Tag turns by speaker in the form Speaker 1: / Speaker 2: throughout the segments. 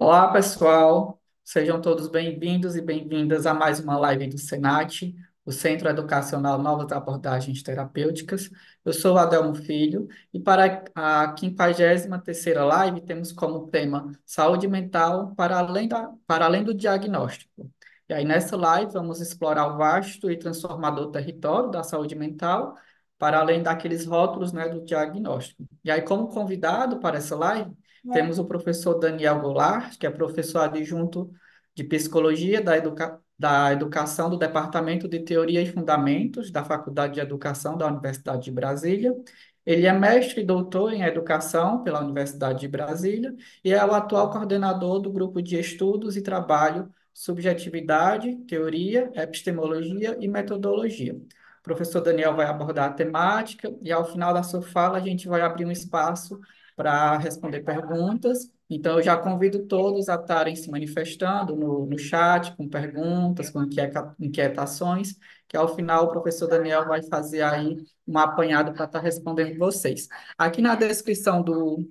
Speaker 1: Olá, pessoal. Sejam todos bem-vindos e bem-vindas a mais uma live do Senat, o Centro Educacional Novas Abordagens Terapêuticas. Eu sou Adelmo Filho e para a 53 live temos como tema Saúde Mental para além, da, para além do diagnóstico. E aí nessa live vamos explorar o vasto e transformador território da saúde mental para além daqueles rótulos né, do diagnóstico. E aí, como convidado para essa live, é. Temos o professor Daniel Goulart, que é professor adjunto de Psicologia da, educa da Educação do Departamento de Teoria e Fundamentos da Faculdade de Educação da Universidade de Brasília. Ele é mestre e doutor em Educação pela Universidade de Brasília e é o atual coordenador do grupo de estudos e trabalho Subjetividade, Teoria, Epistemologia e Metodologia. O professor Daniel vai abordar a temática e, ao final da sua fala, a gente vai abrir um espaço para responder perguntas. Então, eu já convido todos a estarem se manifestando no, no chat, com perguntas, com inquietações, que ao final o professor Daniel vai fazer aí uma apanhada para estar tá respondendo vocês. Aqui na descrição do,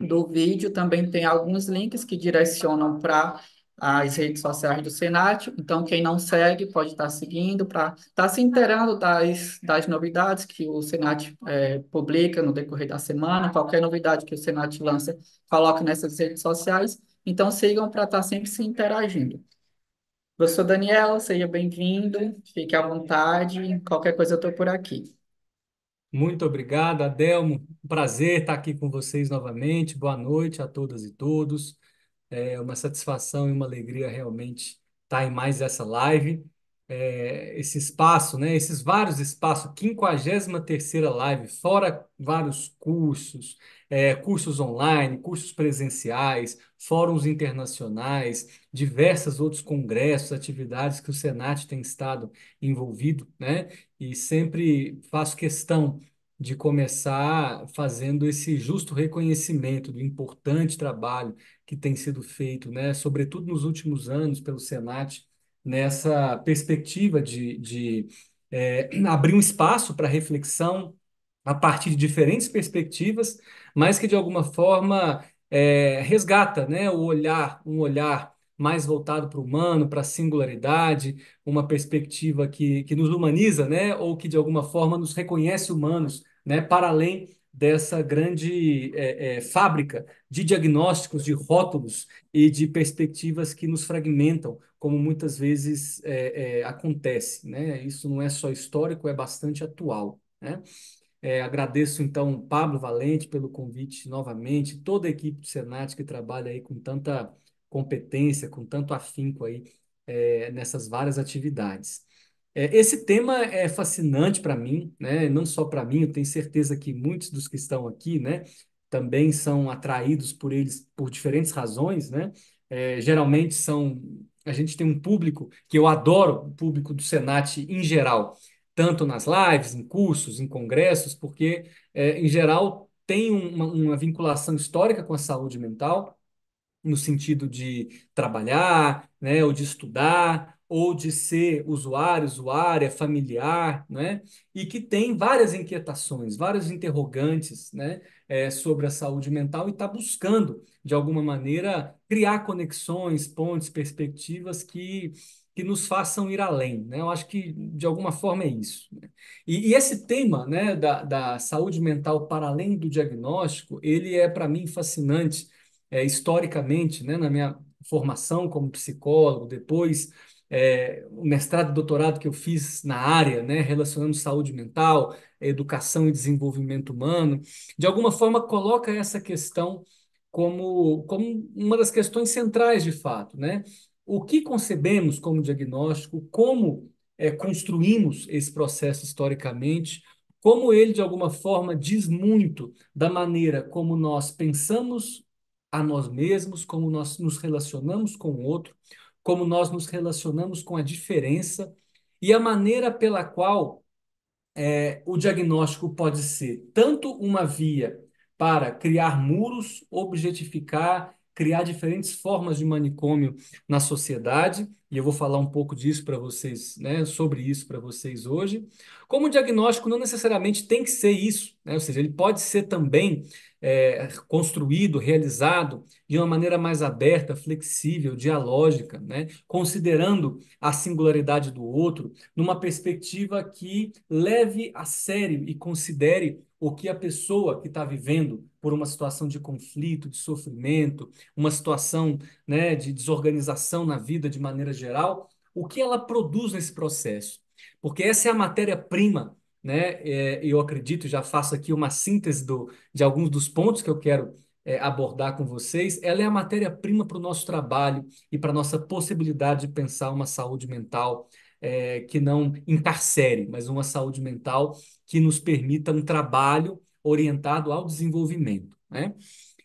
Speaker 1: do vídeo também tem alguns links que direcionam para as redes sociais do Senat. Então, quem não segue pode estar seguindo para estar tá se inteirando das, das novidades que o Senat é, publica no decorrer da semana. Qualquer novidade que o Senat lança, coloca nessas redes sociais. Então, sigam para estar tá sempre se interagindo. Professor Daniel, seja bem-vindo, fique à vontade, qualquer coisa eu estou por aqui.
Speaker 2: Muito obrigado, Adelmo. Prazer estar aqui com vocês novamente. Boa noite a todas e todos. É uma satisfação e uma alegria realmente estar em mais essa live. É, esse espaço, né? Esses vários espaços, 53 live, fora vários cursos, é, cursos online, cursos presenciais, fóruns internacionais, diversos outros congressos, atividades que o Senat tem estado envolvido, né? E sempre faço questão de começar fazendo esse justo reconhecimento do importante trabalho que tem sido feito, né, sobretudo nos últimos anos pelo Senat, nessa perspectiva de, de é, abrir um espaço para reflexão a partir de diferentes perspectivas, mas que de alguma forma é, resgata, né, o olhar, um olhar mais voltado para o humano, para a singularidade, uma perspectiva que, que nos humaniza, né? ou que de alguma forma nos reconhece humanos, né? para além dessa grande é, é, fábrica de diagnósticos, de rótulos e de perspectivas que nos fragmentam, como muitas vezes é, é acontece. Né? Isso não é só histórico, é bastante atual. Né? É, agradeço, então, Pablo Valente pelo convite novamente, toda a equipe do Senat que trabalha aí com tanta competência, com tanto afinco aí é, nessas várias atividades. É, esse tema é fascinante para mim, né? não só para mim, eu tenho certeza que muitos dos que estão aqui né, também são atraídos por eles por diferentes razões. Né? É, geralmente são. A gente tem um público que eu adoro, o público do Senat em geral, tanto nas lives, em cursos, em congressos, porque, é, em geral, tem uma, uma vinculação histórica com a saúde mental, no sentido de trabalhar, né, ou de estudar, ou de ser usuário, usuária, familiar, né, e que tem várias inquietações, vários interrogantes né, é, sobre a saúde mental e está buscando, de alguma maneira, criar conexões, pontes, perspectivas que que nos façam ir além, né? Eu acho que de alguma forma é isso. Né? E, e, esse tema, né, da, da saúde mental para além do diagnóstico, ele é para mim fascinante, é, historicamente, né, na minha formação como psicólogo, depois é, o mestrado e doutorado que eu fiz na área, né, relacionando saúde mental, educação e desenvolvimento humano, de alguma forma coloca essa questão como, como uma das questões centrais de fato, né? O que concebemos como diagnóstico, como é, construímos esse processo historicamente, como ele, de alguma forma, diz muito da maneira como nós pensamos a nós mesmos, como nós nos relacionamos com o outro, como nós nos relacionamos com a diferença e a maneira pela qual é, o diagnóstico pode ser tanto uma via para criar muros, objetificar, criar diferentes formas de manicômio na sociedade, e eu vou falar um pouco disso para vocês, né, sobre isso para vocês hoje. Como o diagnóstico não necessariamente tem que ser isso, né, ou seja, ele pode ser também é, construído, realizado de uma maneira mais aberta, flexível, dialógica, né? considerando a singularidade do outro, numa perspectiva que leve a sério e considere o que a pessoa que está vivendo por uma situação de conflito, de sofrimento, uma situação né, de desorganização na vida de maneira geral, o que ela produz nesse processo. Porque essa é a matéria-prima né? É, eu acredito, já faço aqui uma síntese do, de alguns dos pontos que eu quero é, abordar com vocês. Ela é a matéria-prima para o nosso trabalho e para a nossa possibilidade de pensar uma saúde mental é, que não encarcere, mas uma saúde mental que nos permita um trabalho orientado ao desenvolvimento, né?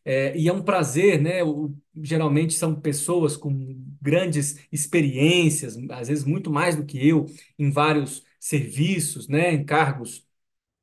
Speaker 2: É, e é um prazer, né? O, geralmente são pessoas com grandes experiências, às vezes muito mais do que eu, em vários serviços, né, em cargos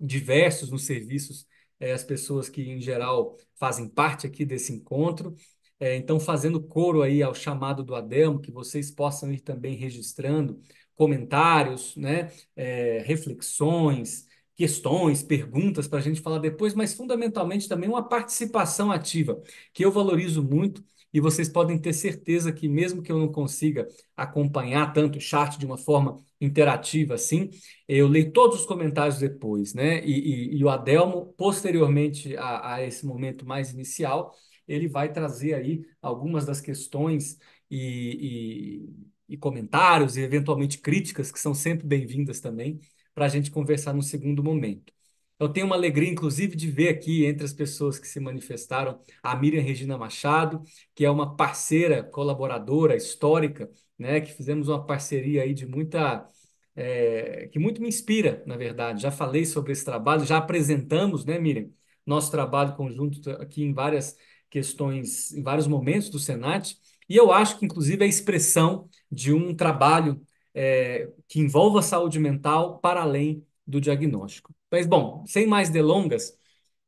Speaker 2: diversos nos serviços, é, as pessoas que em geral fazem parte aqui desse encontro. É, então, fazendo coro aí ao chamado do Adelmo, que vocês possam ir também registrando comentários, né, é, reflexões, questões, perguntas para a gente falar depois, mas fundamentalmente também uma participação ativa, que eu valorizo muito e vocês podem ter certeza que, mesmo que eu não consiga acompanhar tanto o chat de uma forma interativa assim, eu leio todos os comentários depois, né? E, e, e o Adelmo, posteriormente a, a esse momento mais inicial, ele vai trazer aí algumas das questões e, e, e, comentários e eventualmente críticas que são sempre bem-vindas também para a gente conversar no segundo momento. Eu tenho uma alegria, inclusive, de ver aqui entre as pessoas que se manifestaram a Miriam Regina Machado, que é uma parceira, colaboradora histórica, né? Que fizemos uma parceria aí de muita. É, que muito me inspira, na verdade. Já falei sobre esse trabalho, já apresentamos, né, Miriam, nosso trabalho conjunto aqui em várias questões, em vários momentos do Senat. E eu acho que, inclusive, é a expressão de um trabalho é, que envolva a saúde mental para além do diagnóstico. Mas, bom, sem mais delongas,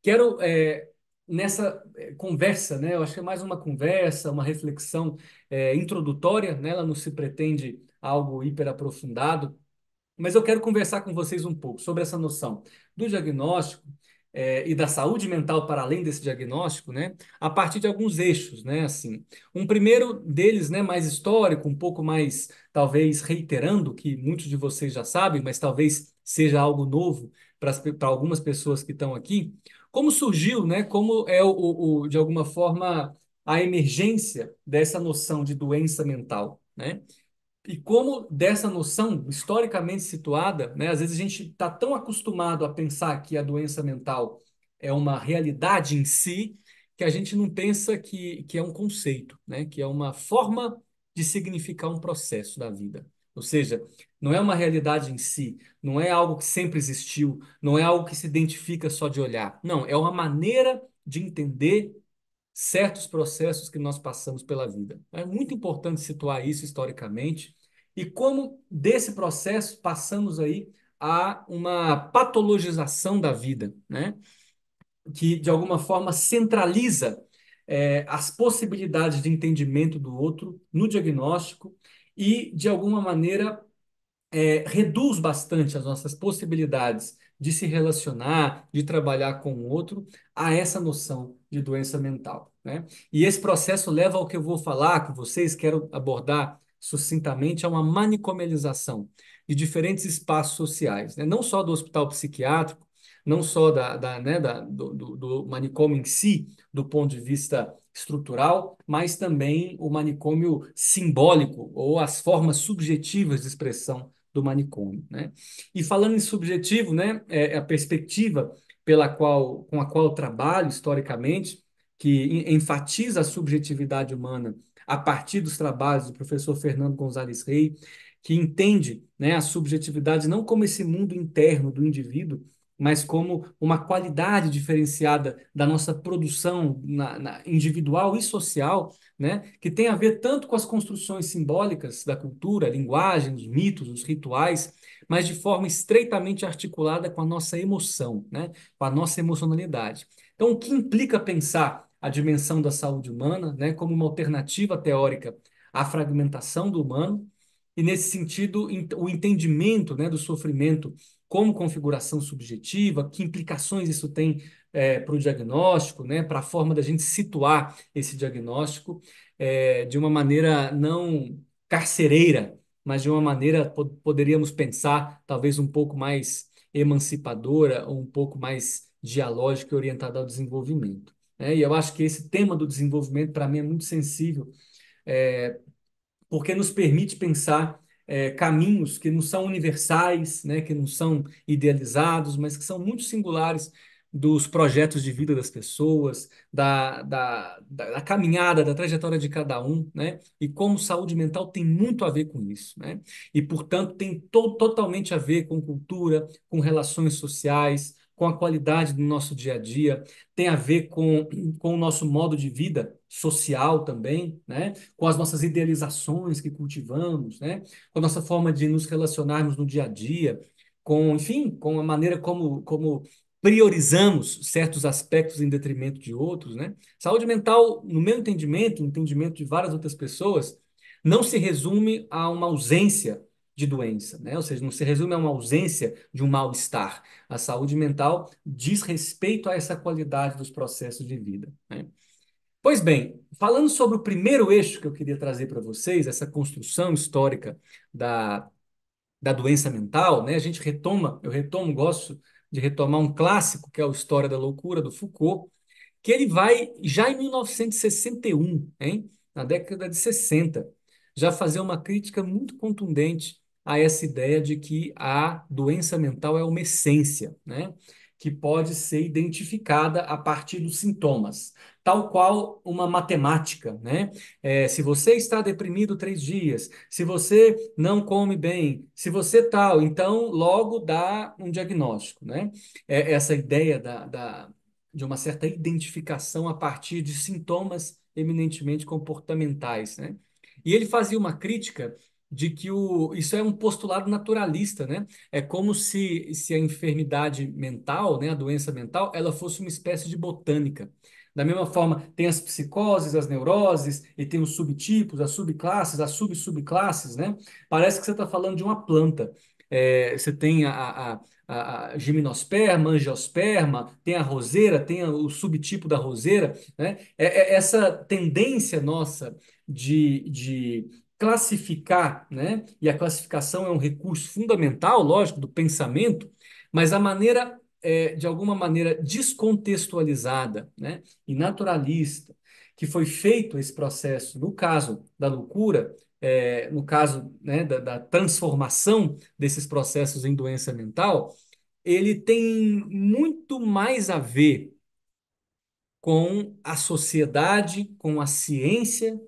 Speaker 2: quero é, nessa é, conversa, né? Eu acho que é mais uma conversa, uma reflexão é, introdutória, né? Ela não se pretende algo hiper aprofundado, mas eu quero conversar com vocês um pouco sobre essa noção do diagnóstico é, e da saúde mental para além desse diagnóstico, né, a partir de alguns eixos, né, assim, um primeiro deles, né, mais histórico, um pouco mais, talvez reiterando que muitos de vocês já sabem, mas talvez seja algo novo para algumas pessoas que estão aqui. Como surgiu, né? Como é o, o, de alguma forma a emergência dessa noção de doença mental, né? E como dessa noção historicamente situada, né? Às vezes a gente está tão acostumado a pensar que a doença mental é uma realidade em si que a gente não pensa que, que é um conceito, né? Que é uma forma de significar um processo da vida. Ou seja, não é uma realidade em si, não é algo que sempre existiu, não é algo que se identifica só de olhar. Não, é uma maneira de entender certos processos que nós passamos pela vida. É muito importante situar isso historicamente e como desse processo passamos aí a uma patologização da vida, né? que de alguma forma centraliza é, as possibilidades de entendimento do outro no diagnóstico e, de alguma maneira, é, reduz bastante as nossas possibilidades de se relacionar, de trabalhar com o outro, a essa noção de doença mental. Né? E esse processo leva ao que eu vou falar com vocês, quero abordar sucintamente, a uma manicomialização de diferentes espaços sociais, né? não só do hospital psiquiátrico, não só da, da, né, da do, do, do manicômio em si, do ponto de vista estrutural, mas também o manicômio simbólico ou as formas subjetivas de expressão do manicômio, né? E falando em subjetivo, né, é, é a perspectiva pela qual, com a qual trabalho historicamente, que enfatiza a subjetividade humana a partir dos trabalhos do professor Fernando Gonzalez Rey, que entende né, a subjetividade não como esse mundo interno do indivíduo, mas como uma qualidade diferenciada da nossa produção na, na individual e social, né, que tem a ver tanto com as construções simbólicas da cultura, a linguagem, os mitos, os rituais, mas de forma estreitamente articulada com a nossa emoção, né, com a nossa emocionalidade. Então, o que implica pensar a dimensão da saúde humana né, como uma alternativa teórica à fragmentação do humano? E, nesse sentido, o entendimento né, do sofrimento como configuração subjetiva, que implicações isso tem é, para o diagnóstico, né, para a forma da gente situar esse diagnóstico é, de uma maneira não carcereira, mas de uma maneira, poderíamos pensar, talvez um pouco mais emancipadora ou um pouco mais dialógica e orientada ao desenvolvimento. Né? E eu acho que esse tema do desenvolvimento, para mim, é muito sensível, é, porque nos permite pensar é, caminhos que não são universais, né, que não são idealizados, mas que são muito singulares dos projetos de vida das pessoas, da, da, da, da caminhada, da trajetória de cada um, né? E como saúde mental tem muito a ver com isso, né? E, portanto, tem to totalmente a ver com cultura, com relações sociais, com a qualidade do nosso dia a dia, tem a ver com, com o nosso modo de vida social também, né? com as nossas idealizações que cultivamos, né? com a nossa forma de nos relacionarmos no dia a dia, com, enfim, com a maneira como, como priorizamos certos aspectos em detrimento de outros. Né? Saúde mental, no meu entendimento, no entendimento de várias outras pessoas, não se resume a uma ausência de doença, né? Ou seja, não se resume a uma ausência de um mal-estar. A saúde mental diz respeito a essa qualidade dos processos de vida, né? Pois bem, falando sobre o primeiro eixo que eu queria trazer para vocês, essa construção histórica da, da doença mental, né? A gente retoma, eu retomo, gosto de retomar um clássico que é o História da Loucura do Foucault, que ele vai já em 1961, hein? Na década de 60, já fazer uma crítica muito contundente a essa ideia de que a doença mental é uma essência, né? que pode ser identificada a partir dos sintomas, tal qual uma matemática, né? É, se você está deprimido três dias, se você não come bem, se você tal, então logo dá um diagnóstico, né? É, essa ideia da, da, de uma certa identificação a partir de sintomas eminentemente comportamentais, né? E ele fazia uma crítica de que o, isso é um postulado naturalista, né? É como se, se a enfermidade mental, né, a doença mental, ela fosse uma espécie de botânica. Da mesma forma, tem as psicoses, as neuroses, e tem os subtipos, as subclasses, as sub-subclasses, né? Parece que você está falando de uma planta. É, você tem a, a, a, a gimnosperma, angiosperma, tem a roseira, tem a, o subtipo da roseira, né? É, é, essa tendência nossa de, de classificar, né? e a classificação é um recurso fundamental, lógico, do pensamento, mas a maneira, é, de alguma maneira, descontextualizada né? e naturalista que foi feito esse processo, no caso da loucura, é, no caso né, da, da transformação desses processos em doença mental, ele tem muito mais a ver com a sociedade, com a ciência,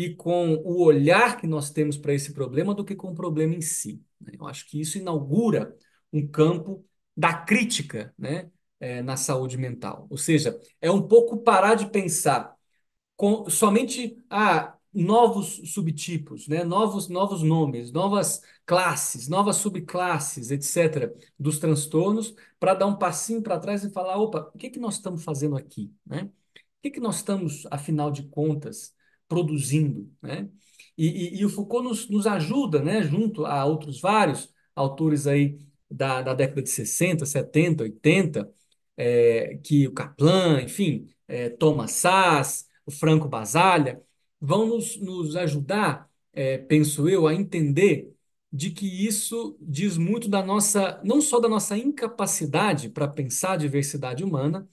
Speaker 2: e com o olhar que nós temos para esse problema do que com o problema em si. Né? Eu acho que isso inaugura um campo da crítica né? É, na saúde mental. Ou seja, é um pouco parar de pensar com, somente a ah, novos subtipos, né? novos, novos nomes, novas classes, novas subclasses, etc., dos transtornos, para dar um passinho para trás e falar: opa, o que, que nós estamos fazendo aqui? Né? O que, que nós estamos, afinal de contas, produzindo. Né? E, e, e o Foucault nos, nos ajuda, né, junto a outros vários autores aí da, da década de 60, 70, 80, é, que o Kaplan, enfim, é, Thomas Sass, o Franco Basaglia, vão nos, nos ajudar, é, penso eu, a entender de que isso diz muito da nossa, não só da nossa incapacidade para pensar a diversidade humana,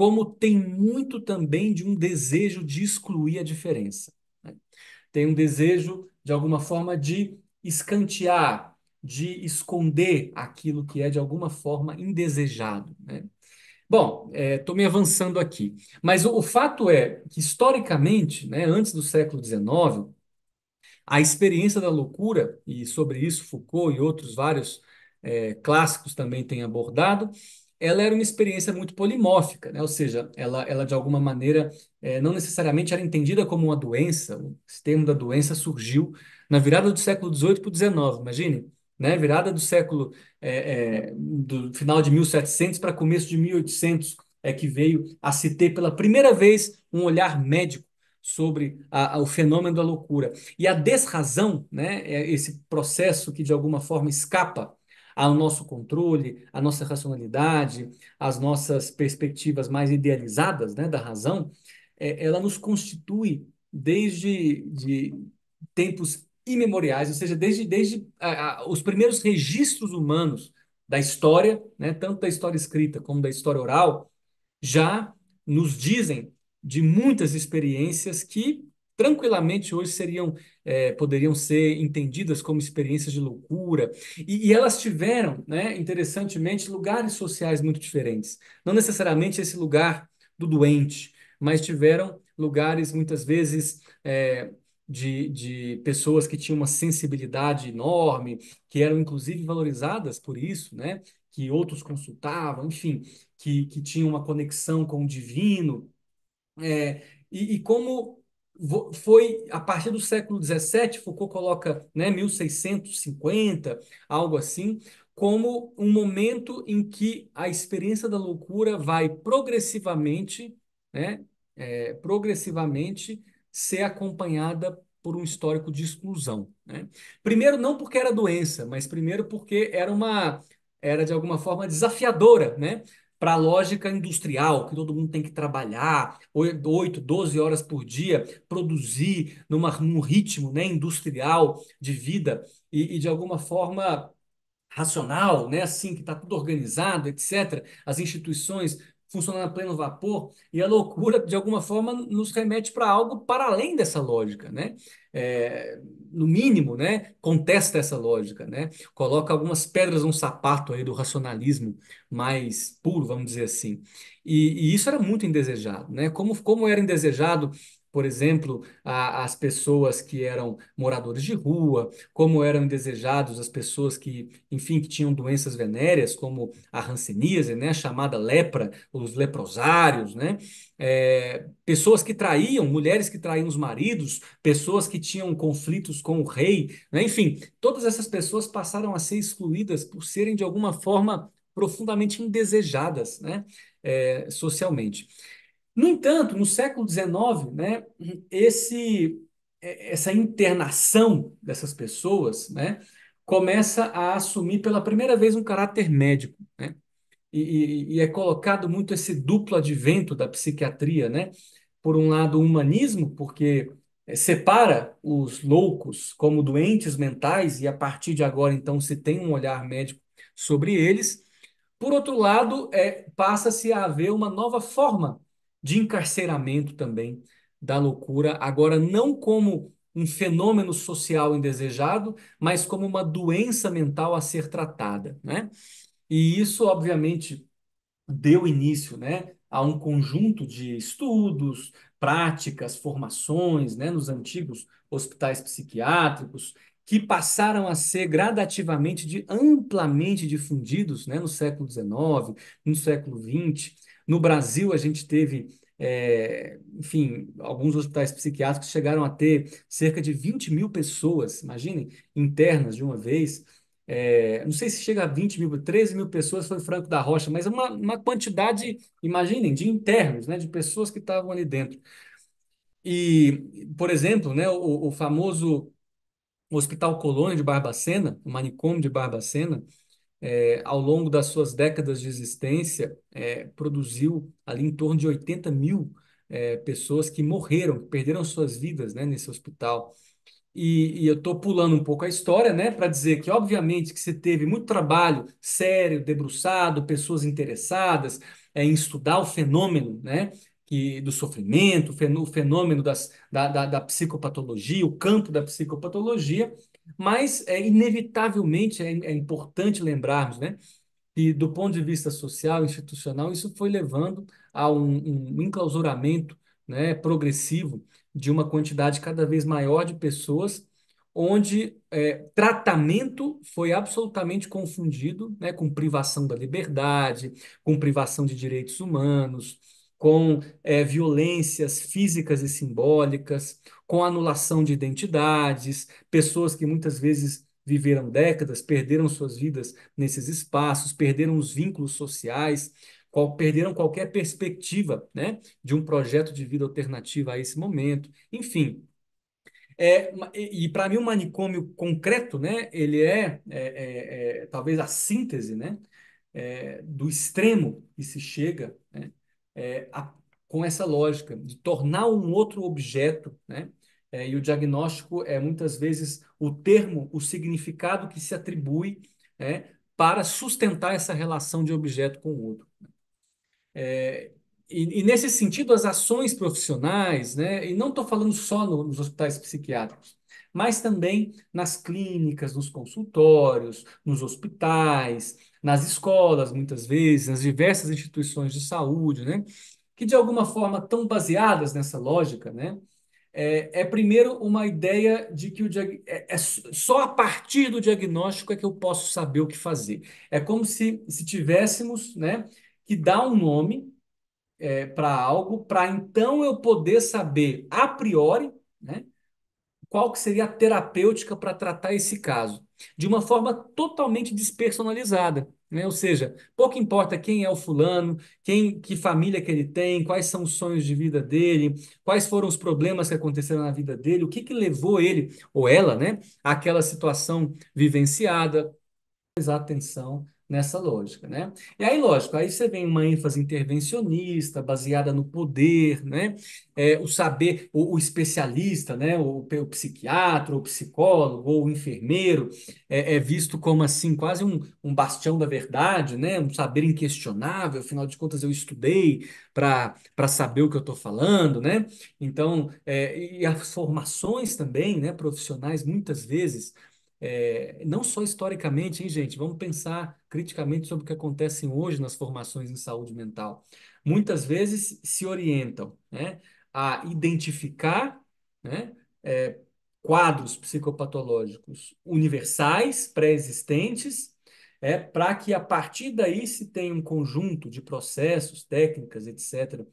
Speaker 2: como tem muito também de um desejo de excluir a diferença. Né? Tem um desejo, de alguma forma, de escantear, de esconder aquilo que é, de alguma forma, indesejado. Né? Bom, estou é, me avançando aqui, mas o, o fato é que, historicamente, né, antes do século XIX, a experiência da loucura, e sobre isso Foucault e outros vários é, clássicos também têm abordado, ela era uma experiência muito polimórfica, né? ou seja, ela, ela de alguma maneira é, não necessariamente era entendida como uma doença, O termo da doença surgiu na virada do século XVIII para o XIX, imagine, né? virada do século, é, é, do final de 1700 para começo de 1800, é que veio a se ter pela primeira vez um olhar médico sobre a, a, o fenômeno da loucura. E a desrazão, né, é esse processo que de alguma forma escapa ao nosso controle, à nossa racionalidade, às nossas perspectivas mais idealizadas né, da razão, é, ela nos constitui desde de tempos imemoriais, ou seja, desde, desde a, a, os primeiros registros humanos da história, né, tanto da história escrita como da história oral, já nos dizem de muitas experiências que tranquilamente hoje seriam é, poderiam ser entendidas como experiências de loucura e, e, elas tiveram, né, interessantemente, lugares sociais muito diferentes. Não necessariamente esse lugar do doente, mas tiveram lugares muitas vezes é, de, de pessoas que tinham uma sensibilidade enorme, que eram inclusive valorizadas por isso, né? Que outros consultavam, enfim, que, que tinham uma conexão com o divino. É, e, e como foi a partir do século XVII, Foucault coloca né, 1650, algo assim, como um momento em que a experiência da loucura vai progressivamente, né, é, progressivamente ser acompanhada por um histórico de exclusão. Né? Primeiro, não porque era doença, mas primeiro porque era uma era de alguma forma desafiadora, né? para a lógica industrial, que todo mundo tem que trabalhar 8, 12 horas por dia, produzir numa, num ritmo né, industrial de vida e, e de alguma forma racional, né, assim, que está tudo organizado, etc. As instituições funcionando a pleno vapor, e a loucura, de alguma forma, nos remete para algo para além dessa lógica, né? É, no mínimo, né, contesta essa lógica, né? Coloca algumas pedras no sapato aí do racionalismo mais puro, vamos dizer assim. E, e isso era muito indesejado, né? Como, como era indesejado por exemplo, a, as pessoas que eram moradores de rua, como eram desejados as pessoas que, enfim, que tinham doenças venéreas, como a hanseníase, né, a chamada lepra, os leprosários, né, é, pessoas que traíam, mulheres que traíam os maridos, pessoas que tinham conflitos com o rei, né, enfim, todas essas pessoas passaram a ser excluídas por serem de alguma forma profundamente indesejadas, né, é, socialmente. No entanto, no século XIX, né, esse, é, essa internação dessas pessoas né, começa a assumir pela primeira vez um caráter médico. Né? E, e, é colocado muito esse duplo advento da psiquiatria, né? Por um lado, o humanismo, porque é, separa os loucos como doentes mentais, e a partir de agora, então, se tem um olhar médico sobre eles. Por outro lado, é, passa-se a haver uma nova forma de encarceramento também da loucura, agora não como um fenômeno social indesejado, mas como uma doença mental a ser tratada, né? E isso, obviamente, deu início, né, a um conjunto de estudos, práticas, formações, né, nos antigos hospitais psiquiátricos, que passaram a ser gradativamente, de, amplamente difundidos, né, no século XIX, no século XX, no Brasil, a gente teve, é, enfim, alguns hospitais psiquiátricos chegaram a ter cerca de 20 mil pessoas, imaginem, internas de uma vez. É, não sei se chega a 20 mil, 13 mil pessoas foi Franco da Rocha, mas é uma, uma quantidade, imaginem, de internos, né, de pessoas que estavam ali dentro. E, por exemplo, né, o, o famoso Hospital Colônia de Barbacena, o manicômio de Barbacena, é, ao longo das suas décadas de existência, é, produziu ali em torno de 80 mil é, pessoas que morreram, que perderam suas vidas né, nesse hospital. E, e eu estou pulando um pouco a história, né, para dizer que, obviamente, que você teve muito trabalho sério, debruçado, pessoas interessadas é, em estudar o fenômeno, né, que, do sofrimento, o fenômeno das, da, da, da psicopatologia, o campo da psicopatologia, mas, é, inevitavelmente, é, é importante lembrarmos né, que, do ponto de vista social, institucional, isso foi levando a um, um enclausuramento né, progressivo de uma quantidade cada vez maior de pessoas, onde é, tratamento foi absolutamente confundido né, com privação da liberdade, com privação de direitos humanos, com é, violências físicas e simbólicas, com anulação de identidades, pessoas que muitas vezes viveram décadas, perderam suas vidas nesses espaços, perderam os vínculos sociais, qual, perderam qualquer perspectiva né, de um projeto de vida alternativa a esse momento, enfim. É, e para mim o manicômio concreto, né, ele é, é, é, é talvez a síntese né, é, do extremo que se chega né, é, a, com essa lógica de tornar um outro objeto né, é, e o diagnóstico é muitas vezes o termo, o significado que se atribui é, para sustentar essa relação de objeto com o outro. É, e, e, nesse sentido, as ações profissionais, né, e não estou falando só no, nos hospitais psiquiátricos, mas também nas clínicas, nos consultórios, nos hospitais, nas escolas, muitas vezes, nas diversas instituições de saúde, né, que de alguma forma estão baseadas nessa lógica, né, é, é, primeiro uma ideia de que o diag... é, é, só a partir do diagnóstico é que eu posso saber o que fazer. É como se, se tivéssemos né, que dar um nome é, para algo, para então eu poder saber a priori né, qual que seria a terapêutica para tratar esse caso, de uma forma totalmente despersonalizada. Né? Ou seja, pouco importa quem é o fulano, quem, que família que ele tem, quais são os sonhos de vida dele, quais foram os problemas que aconteceram na vida dele, o que, que levou ele ou ela né, àquela situação vivenciada. Prestar atenção nessa lógica, né? E aí, lógico, aí você vem uma ênfase intervencionista, baseada no poder, né? É, o saber, o, o especialista, né? O, o, psiquiatra, o psicólogo, ou o enfermeiro, é, é, visto como, assim, quase um, um bastião da verdade, né? Um saber inquestionável, afinal de contas eu estudei para saber o que eu estou falando, né? Então, é, e as formações também, né? Profissionais, muitas vezes é, não só historicamente, hein, gente? Vamos pensar criticamente sobre o que acontece hoje nas formações em saúde mental. Muitas vezes se orientam né, a identificar né, é, quadros psicopatológicos universais, pré-existentes, é, para que a partir daí se tenha um conjunto de processos, técnicas, etc.,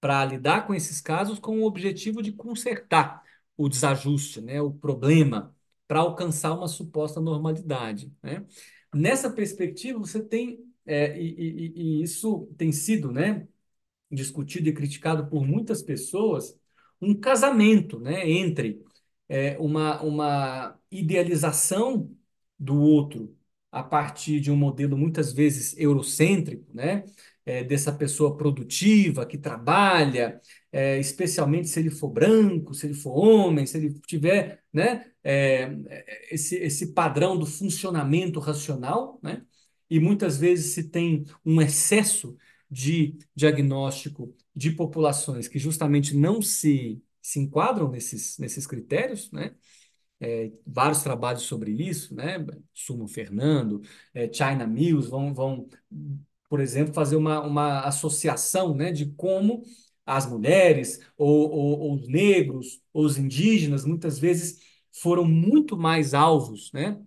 Speaker 2: para lidar com esses casos com o objetivo de consertar o desajuste, né, o problema para alcançar uma suposta normalidade. Né? Nessa perspectiva, você tem, é, e, e, e, isso tem sido né, discutido e criticado por muitas pessoas, um casamento né, entre é, uma, uma idealização do outro a partir de um modelo muitas vezes eurocêntrico, né? É, dessa pessoa produtiva que trabalha, é, especialmente se ele for branco, se ele for homem, se ele tiver né, é, é, esse, esse padrão do funcionamento racional, né? e muitas vezes se tem um excesso de diagnóstico de populações que justamente não se, se enquadram nesses, nesses critérios, né? É, vários trabalhos sobre isso, né? Sumo Fernando, é, China Mills vão, vão, por exemplo, fazer uma, uma associação né, de como as mulheres, ou, ou, ou os negros, ou os indígenas, muitas vezes foram muito mais alvos né,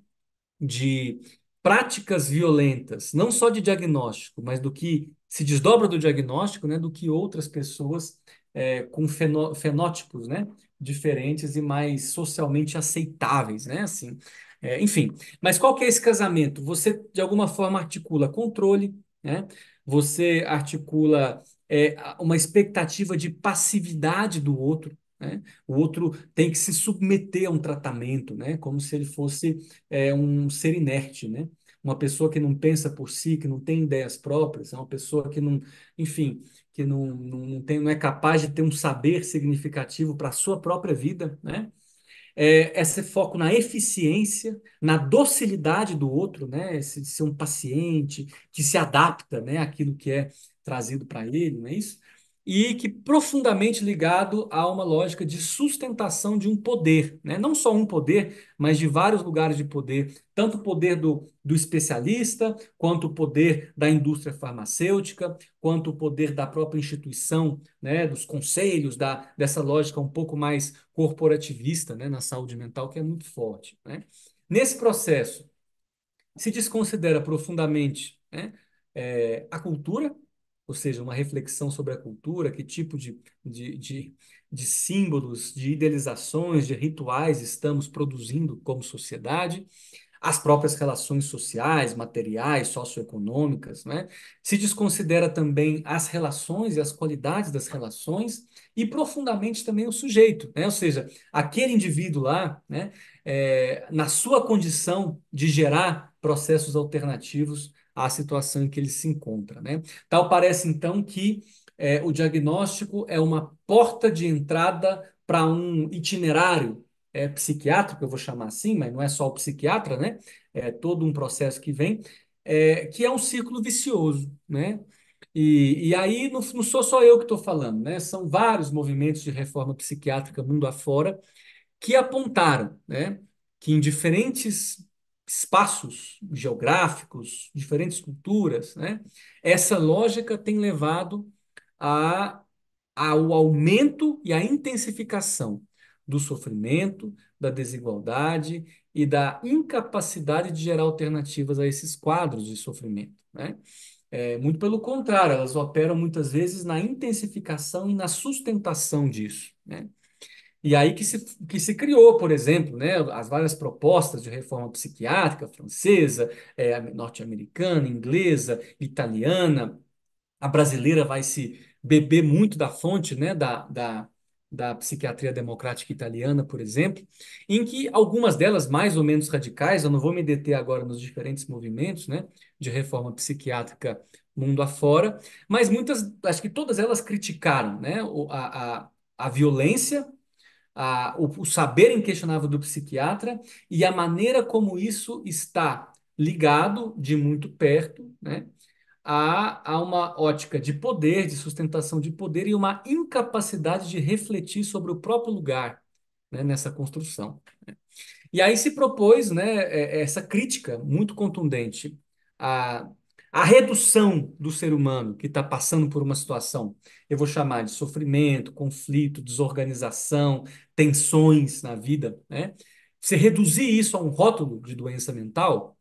Speaker 2: de práticas violentas, não só de diagnóstico, mas do que se desdobra do diagnóstico, né, do que outras pessoas é, com fenó fenótipos né, diferentes e mais socialmente aceitáveis, né, assim. É, enfim, mas qual que é esse casamento? Você, de alguma forma, articula controle, né? você articula é, uma expectativa de passividade do outro. Né? O outro tem que se submeter a um tratamento, né? como se ele fosse é, um ser inerte. Né? Uma pessoa que não pensa por si, que não tem ideias próprias, é uma pessoa que não, enfim, que não, não, não, tem, não é capaz de ter um saber significativo para a sua própria vida. Né? é, esse é foco na eficiência, na docilidade do outro, né? Esse, de ser um paciente que se adapta né? àquilo que é trazido para ele, não é isso? E que profundamente ligado a uma lógica de sustentação de um poder, né? não só um poder, mas de vários lugares de poder, tanto o poder do, do especialista, quanto o poder da indústria farmacêutica, quanto o poder da própria instituição, né? dos conselhos, da, dessa lógica um pouco mais corporativista né? na saúde mental, que é muito forte. Né? Nesse processo, se desconsidera profundamente né? É, a cultura, ou seja, uma reflexão sobre a cultura, que tipo de, de, de, de, símbolos, de idealizações, de rituais estamos produzindo como sociedade, as próprias relações sociais, materiais, socioeconômicas, né? se desconsidera também as relações e as qualidades das relações e profundamente também o sujeito, né? ou seja, aquele indivíduo lá, né? É, na sua condição de gerar processos alternativos a situação em que ele se encontra. Né? Tal parece, então, que é, o diagnóstico é uma porta de entrada para um itinerário é, psiquiátrico, eu vou chamar assim, mas não é só o psiquiatra, né? É todo um processo que vem, é, que é um ciclo vicioso, né? E, e aí não, não sou só eu que estou falando, né? São vários movimentos de reforma psiquiátrica mundo afora que apontaram, né? Que em diferentes espaços geográficos, diferentes culturas, né? essa lógica tem levado a, ao aumento e à intensificação do sofrimento, da desigualdade e da incapacidade de gerar alternativas a esses quadros de sofrimento. Né? É, muito pelo contrário, elas operam muitas vezes na intensificação e na sustentação disso. Né? E aí que se, que se criou, por exemplo, né, as várias propostas de reforma psiquiátrica francesa, é, norte-americana, inglesa, italiana. A brasileira vai se beber muito da fonte né, da, da, da psiquiatria democrática italiana, por exemplo, em que algumas delas mais ou menos radicais, eu não vou me deter agora nos diferentes movimentos né, de reforma psiquiátrica mundo afora, mas muitas, acho que todas elas criticaram né, a, a, a violência a, o, o saber inquestionável do psiquiatra e a maneira como isso está ligado de muito perto, né? A, a, uma ótica de poder, de sustentação de poder e uma incapacidade de refletir sobre o próprio lugar né, nessa construção. Né. E aí se propôs né, é, essa crítica muito contundente a, a redução do ser humano que está passando por uma situação, eu vou chamar de sofrimento, conflito, desorganização, tensões na vida, né? Você reduzir isso a um rótulo de doença mental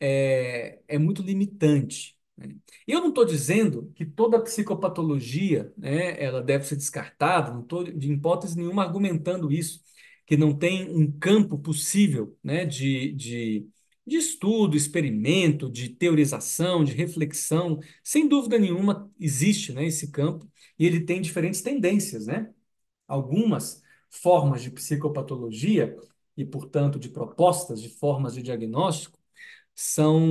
Speaker 2: é, é muito limitante. Né? Eu não estou dizendo que toda psicopatologia né, ela deve ser descartada, não estou de hipótese nenhuma argumentando isso, que não tem um campo possível né, de, de de estudo, experimento, de teorização, de reflexão. Sem dúvida nenhuma, existe né, esse campo e ele tem diferentes tendências. Né? Algumas formas de psicopatologia e, portanto, de propostas, de formas de diagnóstico, são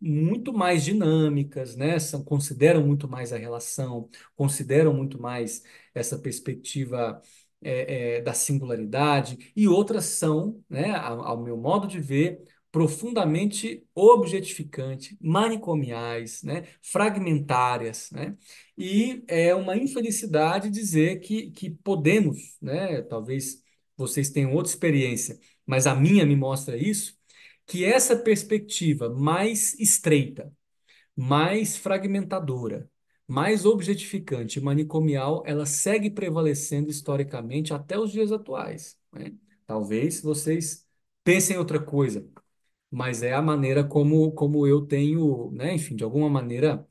Speaker 2: muito mais dinâmicas, né? São, consideram muito mais a relação, consideram muito mais essa perspectiva é, é, da singularidade, e outras são, né, ao, ao meu modo de ver, profundamente objetificante, manicomiais, né? fragmentárias, né? E é uma infelicidade dizer que, que podemos, né? Talvez vocês tenham outra experiência, mas a minha me mostra isso, que essa perspectiva mais estreita, mais fragmentadora, mais objetificante manicomial, ela segue prevalecendo historicamente até os dias atuais. Né? Talvez vocês pensem outra coisa, mas é a maneira como, como eu tenho, né, enfim, de alguma maneira,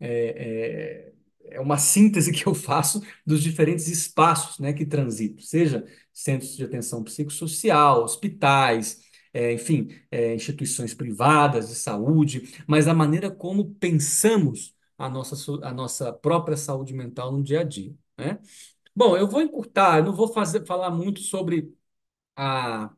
Speaker 2: é, é, é, uma síntese que eu faço dos diferentes espaços né, que transito, seja centros de atenção psicossocial, hospitais, é, enfim, é, instituições privadas de saúde, mas a maneira como pensamos a nossa, a nossa própria saúde mental no dia a dia. Né? Bom, eu vou encurtar, eu não vou fazer, falar muito sobre a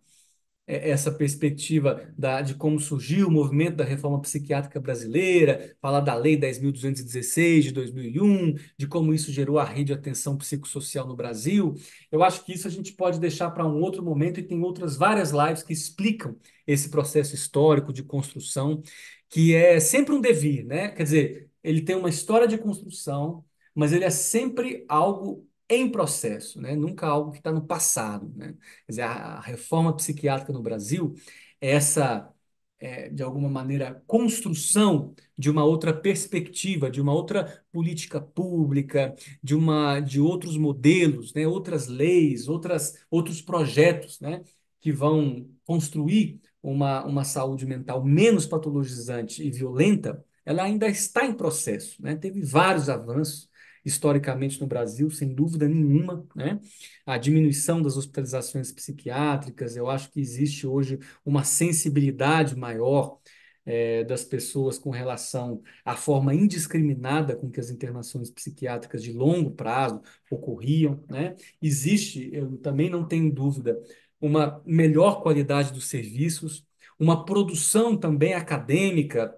Speaker 2: é, essa perspectiva da, de como surgiu o movimento da reforma psiquiátrica brasileira, falar da Lei 10.216 de 2001, de como isso gerou a rede de atenção psicossocial no Brasil. Eu acho que isso a gente pode deixar para um outro momento e tem outras várias lives que explicam esse processo histórico de construção, que é sempre um devir, né? Quer dizer, ele tem uma história de construção, mas ele é sempre algo em processo, né? nunca algo que está no passado. Né? Quer dizer, a, a reforma psiquiátrica no Brasil é essa, é, de alguma maneira, construção de uma outra perspectiva, de uma outra política pública, de, uma, de outros modelos, né? outras leis, outras, outros projetos né? que vão construir uma, uma saúde mental menos patologizante e violenta, ela ainda está em processo. Né? Teve vários avanços, historicamente no Brasil, sem dúvida nenhuma, né? A diminuição das hospitalizações psiquiátricas, eu acho que existe hoje uma sensibilidade maior é, das pessoas com relação à forma indiscriminada com que as internações psiquiátricas de longo prazo ocorriam. Né? Existe, eu também não tenho dúvida, uma melhor qualidade dos serviços, uma produção também acadêmica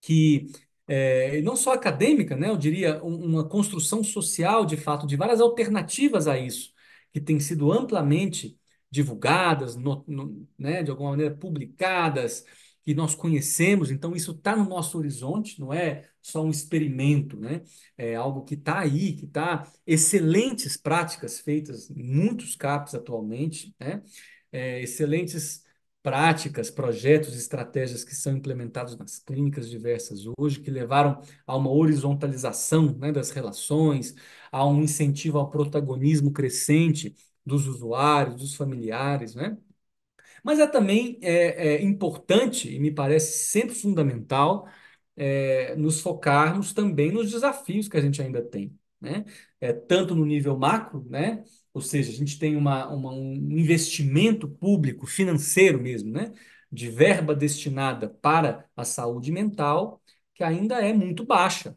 Speaker 2: que é, não só acadêmica, né, eu diria uma construção social, de fato, de várias alternativas a isso, que têm sido amplamente divulgadas, no, no, né, de alguma maneira publicadas, que nós conhecemos, então isso está no nosso horizonte, não é só um experimento, né? É algo que está aí, que está excelentes práticas feitas em muitos CAPs atualmente, né? É, excelentes práticas, projetos, estratégias que são implementados nas clínicas diversas hoje, que levaram a uma horizontalização né, das relações, a um incentivo ao protagonismo crescente dos usuários, dos familiares, né? Mas é também é, é importante, e me parece sempre fundamental, é, nos focarmos também nos desafios que a gente ainda tem, né? É, tanto no nível macro, né? Ou seja, a gente tem uma, uma, um investimento público, financeiro mesmo, né? de verba destinada para a saúde mental, que ainda é muito baixa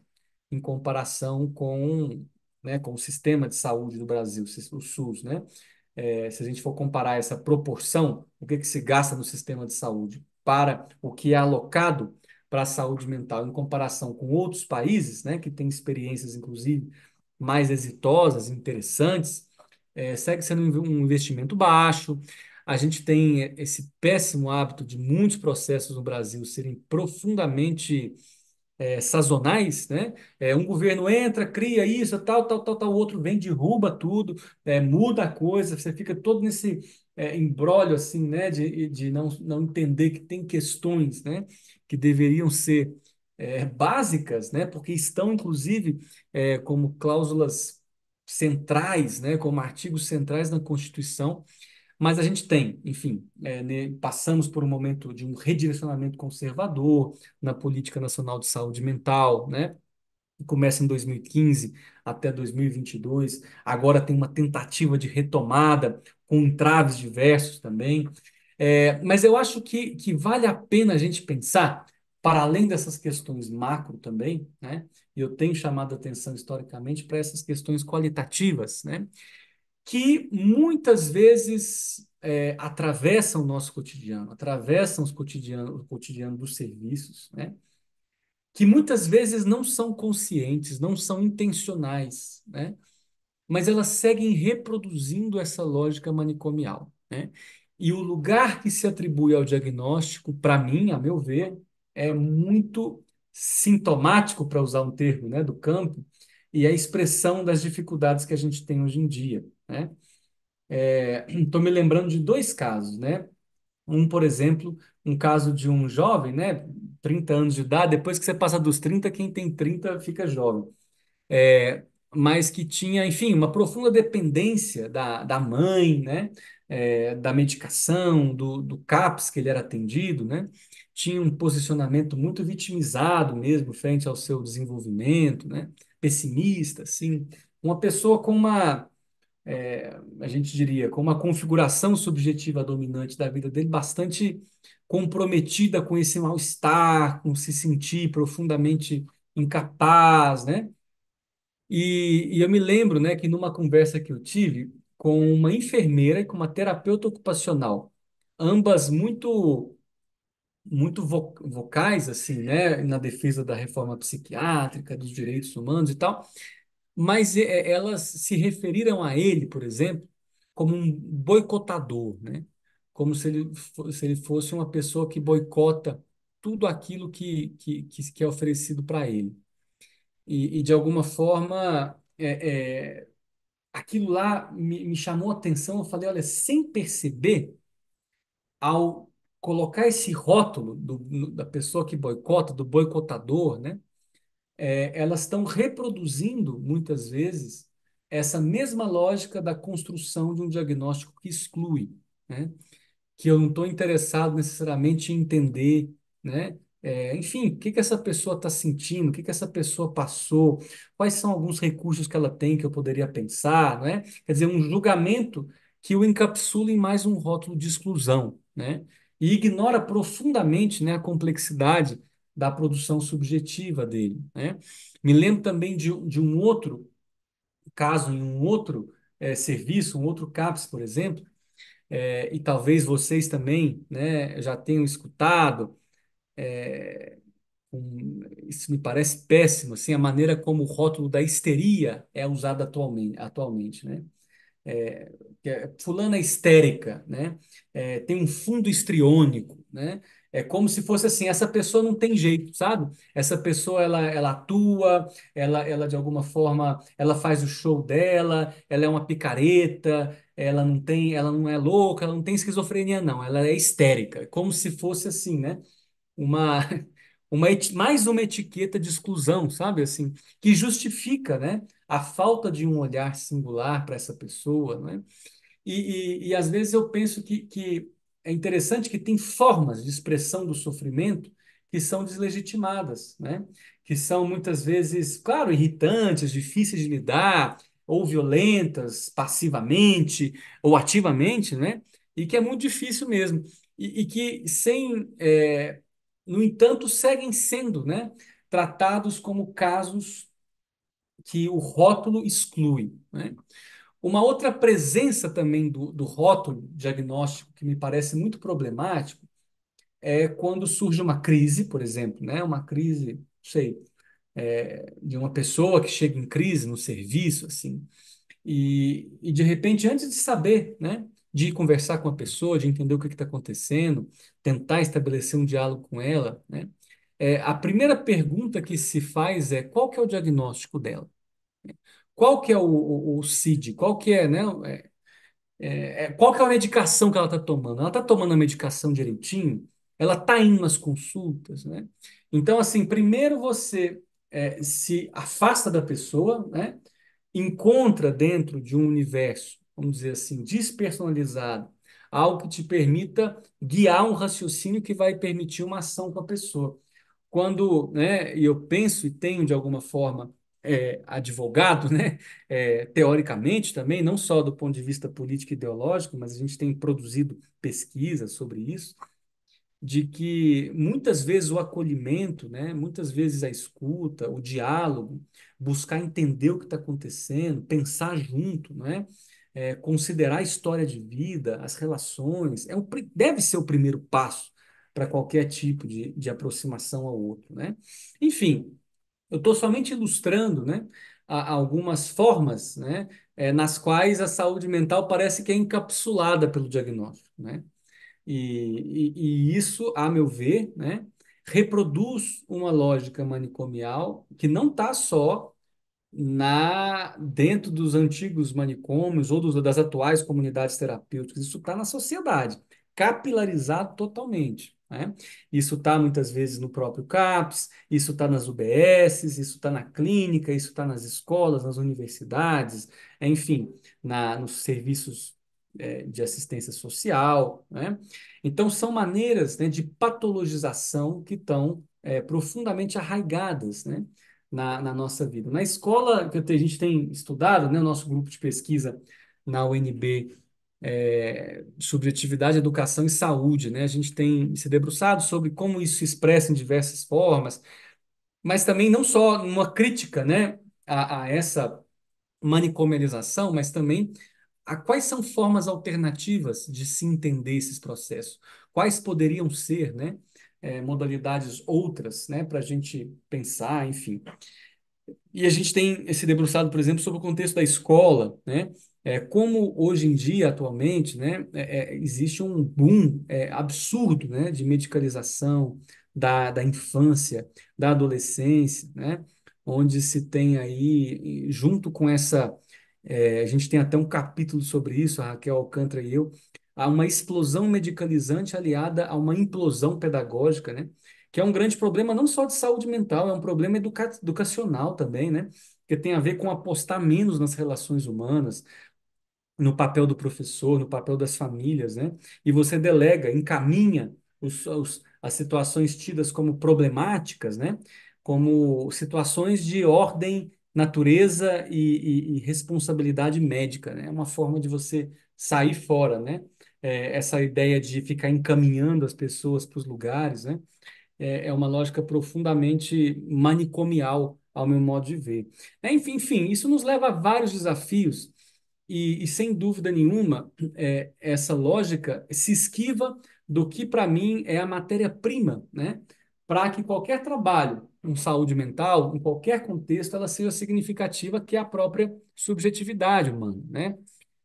Speaker 2: em comparação com, né, com o sistema de saúde do Brasil, o SUS. Né? É, se a gente for comparar essa proporção, o que, é que se gasta no sistema de saúde para o que é alocado para a saúde mental em comparação com outros países, né, que têm experiências, inclusive, mais exitosas, interessantes, é, segue sendo um investimento baixo. A gente tem esse péssimo hábito de muitos processos no Brasil serem profundamente é, sazonais, né? É, um governo entra, cria isso, tal, tal, tal, tal, o outro vem, derruba tudo, é, muda a coisa, você fica todo nesse é, embrólio, assim, né? De, de não, não entender que tem questões, né? Que deveriam ser é, básicas, né? Porque estão, inclusive, é, como cláusulas centrais, né, como artigos centrais na Constituição, mas a gente tem, enfim, é, né, passamos por um momento de um redirecionamento conservador na Política Nacional de Saúde Mental, né? Começa em 2015 até 2022. Agora tem uma tentativa de retomada com entraves diversos também. É, mas eu acho que, que vale a pena a gente pensar para além dessas questões macro também, né, eu tenho chamado a atenção historicamente para essas questões qualitativas, né, que muitas vezes é, atravessam o nosso cotidiano, atravessam os cotidiano, o cotidiano dos serviços, né, que muitas vezes não são conscientes, não são intencionais, né, mas elas seguem reproduzindo essa lógica manicomial. Né? E o lugar que se atribui ao diagnóstico, para mim, a meu ver, é muito sintomático, para usar um termo né, do campo, e é a expressão das dificuldades que a gente tem hoje em dia. Né? Estou é, me lembrando de dois casos, né? Um, por exemplo, um caso de um jovem, né? 30 anos de idade, depois que você passa dos 30, quem tem 30 fica jovem. É, mas que tinha, enfim, uma profunda dependência da, da mãe, né? É, da medicação, do, do CAPS que ele era atendido, né? tinha um posicionamento muito vitimizado mesmo frente ao seu desenvolvimento, né? pessimista, assim, uma pessoa com uma, é, a gente diria, com uma configuração subjetiva dominante da vida dele bastante comprometida com esse mal-estar, com se sentir profundamente incapaz, né? E, e eu me lembro, né, que numa conversa que eu tive com uma enfermeira e com uma terapeuta ocupacional, ambas muito muito vocais assim, né, na defesa da reforma psiquiátrica, dos direitos humanos e tal, mas é, é, elas se referiram a ele, por exemplo, como um boicotador, né? Como se ele, se ele fosse uma pessoa que boicota tudo aquilo que, que, que é oferecido para ele. E, e, de alguma forma, é, é, aquilo lá me, me chamou a atenção. Eu falei, olha, sem perceber, ao colocar esse rótulo do, da pessoa que boicota, do boicotador, né? É, elas estão reproduzindo, muitas vezes, essa mesma lógica da construção de um diagnóstico que exclui, né? que eu não estou interessado necessariamente em entender, né? É, enfim, o que, que essa pessoa está sentindo, o que, que essa pessoa passou, quais são alguns recursos que ela tem que eu poderia pensar, né? quer dizer, um julgamento que o encapsula em mais um rótulo de exclusão. Né? e ignora profundamente né, a complexidade da produção subjetiva dele. Né? Me lembro também de, de um outro caso, em um outro é, serviço, um outro CAPS, por exemplo, é, e talvez vocês também né, já tenham escutado, é, um, isso me parece péssimo, assim, a maneira como o rótulo da histeria é usado atualmente. atualmente né? é, fulana é histérica, né? É, tem um fundo estriônico, né? É como se fosse assim, essa pessoa não tem jeito, sabe? Essa pessoa, ela, ela atua, ela, ela de alguma forma, ela faz o show dela, ela é uma picareta, ela não tem, ela não é louca, ela não tem esquizofrenia, não, ela é histérica. É como se fosse assim, né? Uma, uma mais uma etiqueta de exclusão, sabe? Assim, que justifica, né? a falta de um olhar singular para essa pessoa, né? E, e, e, às vezes eu penso que, que é interessante que tem formas de expressão do sofrimento que são deslegitimadas, né? Que são muitas vezes, claro, irritantes, difíceis de lidar, ou violentas, passivamente ou ativamente, né? E que é muito difícil mesmo. E, e que sem, é, no entanto, seguem sendo, né? Tratados como casos que o rótulo exclui. Né? Uma outra presença também do, do rótulo diagnóstico que me parece muito problemático é quando surge uma crise, por exemplo, né? uma crise, não sei, é, de uma pessoa que chega em crise no serviço, assim, e, e de repente, antes de saber, né? de conversar com a pessoa, de entender o que está acontecendo, tentar estabelecer um diálogo com ela, né? É, a primeira pergunta que se faz é qual que é o diagnóstico dela? Qual que é o, o, o CID? Qual que é, né? É, é, é, qual que é a medicação que ela está tomando? Ela está tomando a medicação direitinho? Ela está indo nas consultas, né? Então, assim, primeiro você é, se afasta da pessoa, né? Encontra dentro de um universo, vamos dizer assim, despersonalizado, algo que te permita guiar um raciocínio que vai permitir uma ação com a pessoa. Quando né, eu penso e tenho, de alguma forma, é, advogado, né? É, teoricamente também, não só do ponto de vista político e ideológico, mas a gente tem produzido pesquisas sobre isso, de que muitas vezes o acolhimento, né? muitas vezes a escuta, o diálogo, buscar entender o que está acontecendo, pensar junto, né? É, considerar a história de vida, as relações, é o, deve ser o primeiro passo para qualquer tipo de, de aproximação ao outro. Né? Enfim, eu estou somente ilustrando né, algumas formas né, é, nas quais a saúde mental parece que é encapsulada pelo diagnóstico. Né? E, e, e isso, a meu ver, né, reproduz uma lógica manicomial que não está só na dentro dos antigos manicômios ou dos, das atuais comunidades terapêuticas, isso está na sociedade, capilarizado totalmente. Né? Isso está muitas vezes no próprio CAPES, isso está nas UBSs, isso está na clínica, isso está nas escolas, nas universidades, enfim, na, nos serviços é, de assistência social. Né? Então, são maneiras né, de patologização que estão é, profundamente arraigadas né, na, na, nossa vida. Na escola, que a gente tem estudado, né, o nosso grupo de pesquisa na UNB é, subjetividade, educação e saúde. Né? A gente tem se debruçado sobre como isso se expressa em diversas formas, mas também não só uma crítica né, a, a essa manicomialização, mas também a quais são formas alternativas de se entender esses processos? Quais poderiam ser né, é, modalidades outras né, para a gente pensar, enfim. E a gente tem se debruçado, por exemplo, sobre o contexto da escola, né? É, como hoje em dia, atualmente, né, é, é, existe um boom é, absurdo né, de medicalização da, da infância, da adolescência, né, onde se tem aí, junto com essa, é, a gente tem até um capítulo sobre isso, a Raquel Alcântara e eu, há uma explosão medicalizante aliada a uma implosão pedagógica, né, que é um grande problema não só de saúde mental, é um problema educa educacional também, né? Que tem a ver com apostar menos nas relações humanas, no papel do professor, no papel das famílias, né? E você delega, encaminha os, os, as situações tidas como problemáticas, né? Como situações de ordem, natureza e, e, e responsabilidade médica, né? É uma forma de você sair fora, né? É, essa ideia de ficar encaminhando as pessoas para os lugares, né? É, é uma lógica profundamente manicomial, ao meu modo de ver. É, enfim, enfim, isso nos leva a vários desafios e, e sem dúvida nenhuma, é, essa lógica se esquiva do que para mim é a matéria-prima, né? Para que qualquer trabalho em saúde mental, em qualquer contexto, ela seja significativa, que é a própria subjetividade humana, né?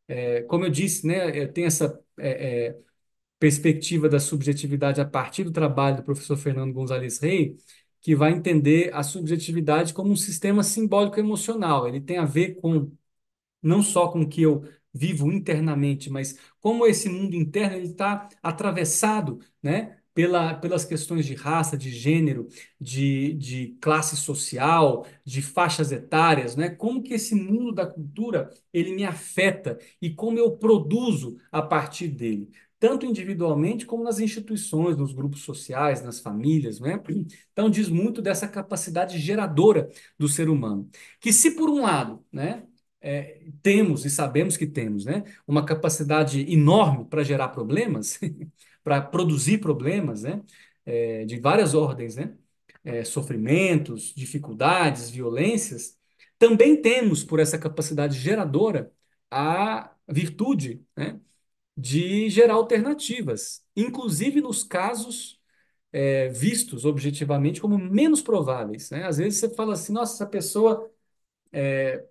Speaker 2: É, como eu disse, né, é, tem essa é, é, perspectiva da subjetividade a partir do trabalho do professor Fernando Gonzalez Rey, que vai entender a subjetividade como um sistema simbólico emocional. Ele tem a ver com não só com o que eu vivo internamente, mas como esse mundo interno está atravessado né, pela, pelas questões de raça, de gênero, de, de classe social, de faixas etárias, né? Como que esse mundo da cultura ele me afeta e como eu produzo a partir dele, tanto individualmente como nas instituições, nos grupos sociais, nas famílias, né? Então diz muito dessa capacidade geradora do ser humano, que se por um lado, né, é, temos e sabemos que temos, né? Uma capacidade enorme para gerar problemas, para produzir problemas, né? É, de várias ordens, né? É, sofrimentos, dificuldades, violências. Também temos, por essa capacidade geradora, a virtude, né? De gerar alternativas, inclusive nos casos é, vistos objetivamente como menos prováveis. Né? Às vezes você fala assim, nossa, essa pessoa é,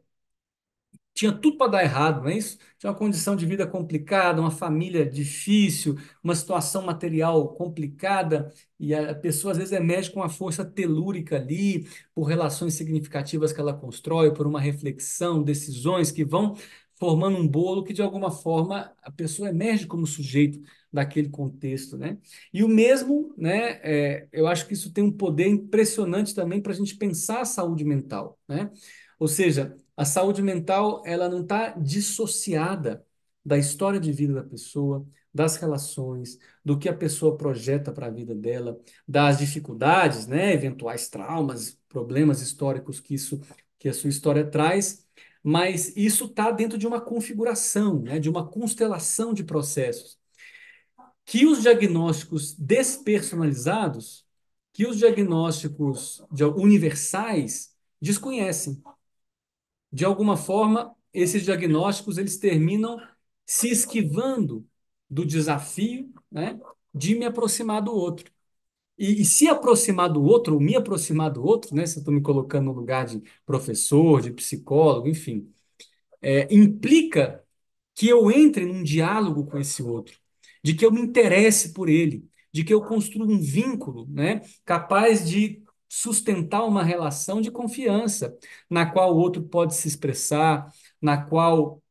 Speaker 2: tinha tudo para dar errado, não é isso? Tinha uma condição de vida complicada, uma família difícil, uma situação material complicada, e a pessoa às vezes emerge é com uma força telúrica ali, por relações significativas que ela constrói, por uma reflexão, decisões que vão formando um bolo que de alguma forma a pessoa emerge é como sujeito daquele contexto, né? E o mesmo, né? É, eu acho que isso tem um poder impressionante também para a gente pensar a saúde mental, né? Ou seja, a saúde mental, ela não está dissociada da história de vida da pessoa, das relações, do que a pessoa projeta para a vida dela, das dificuldades, né, eventuais traumas, problemas históricos que isso que a sua história traz, mas isso está dentro de uma configuração, né, de uma constelação de processos que os diagnósticos despersonalizados, que os diagnósticos universais desconhecem de alguma forma, esses diagnósticos eles terminam se esquivando do desafio né, de me aproximar do outro. E, e se aproximar do outro, ou me aproximar do outro, né, se eu estou me colocando no lugar de professor, de psicólogo, enfim, é, implica que eu entre num diálogo com esse outro, de que eu me interesse por ele, de que eu construo um vínculo né, capaz de sustentar uma relação de confiança, na qual o outro pode se expressar, na qual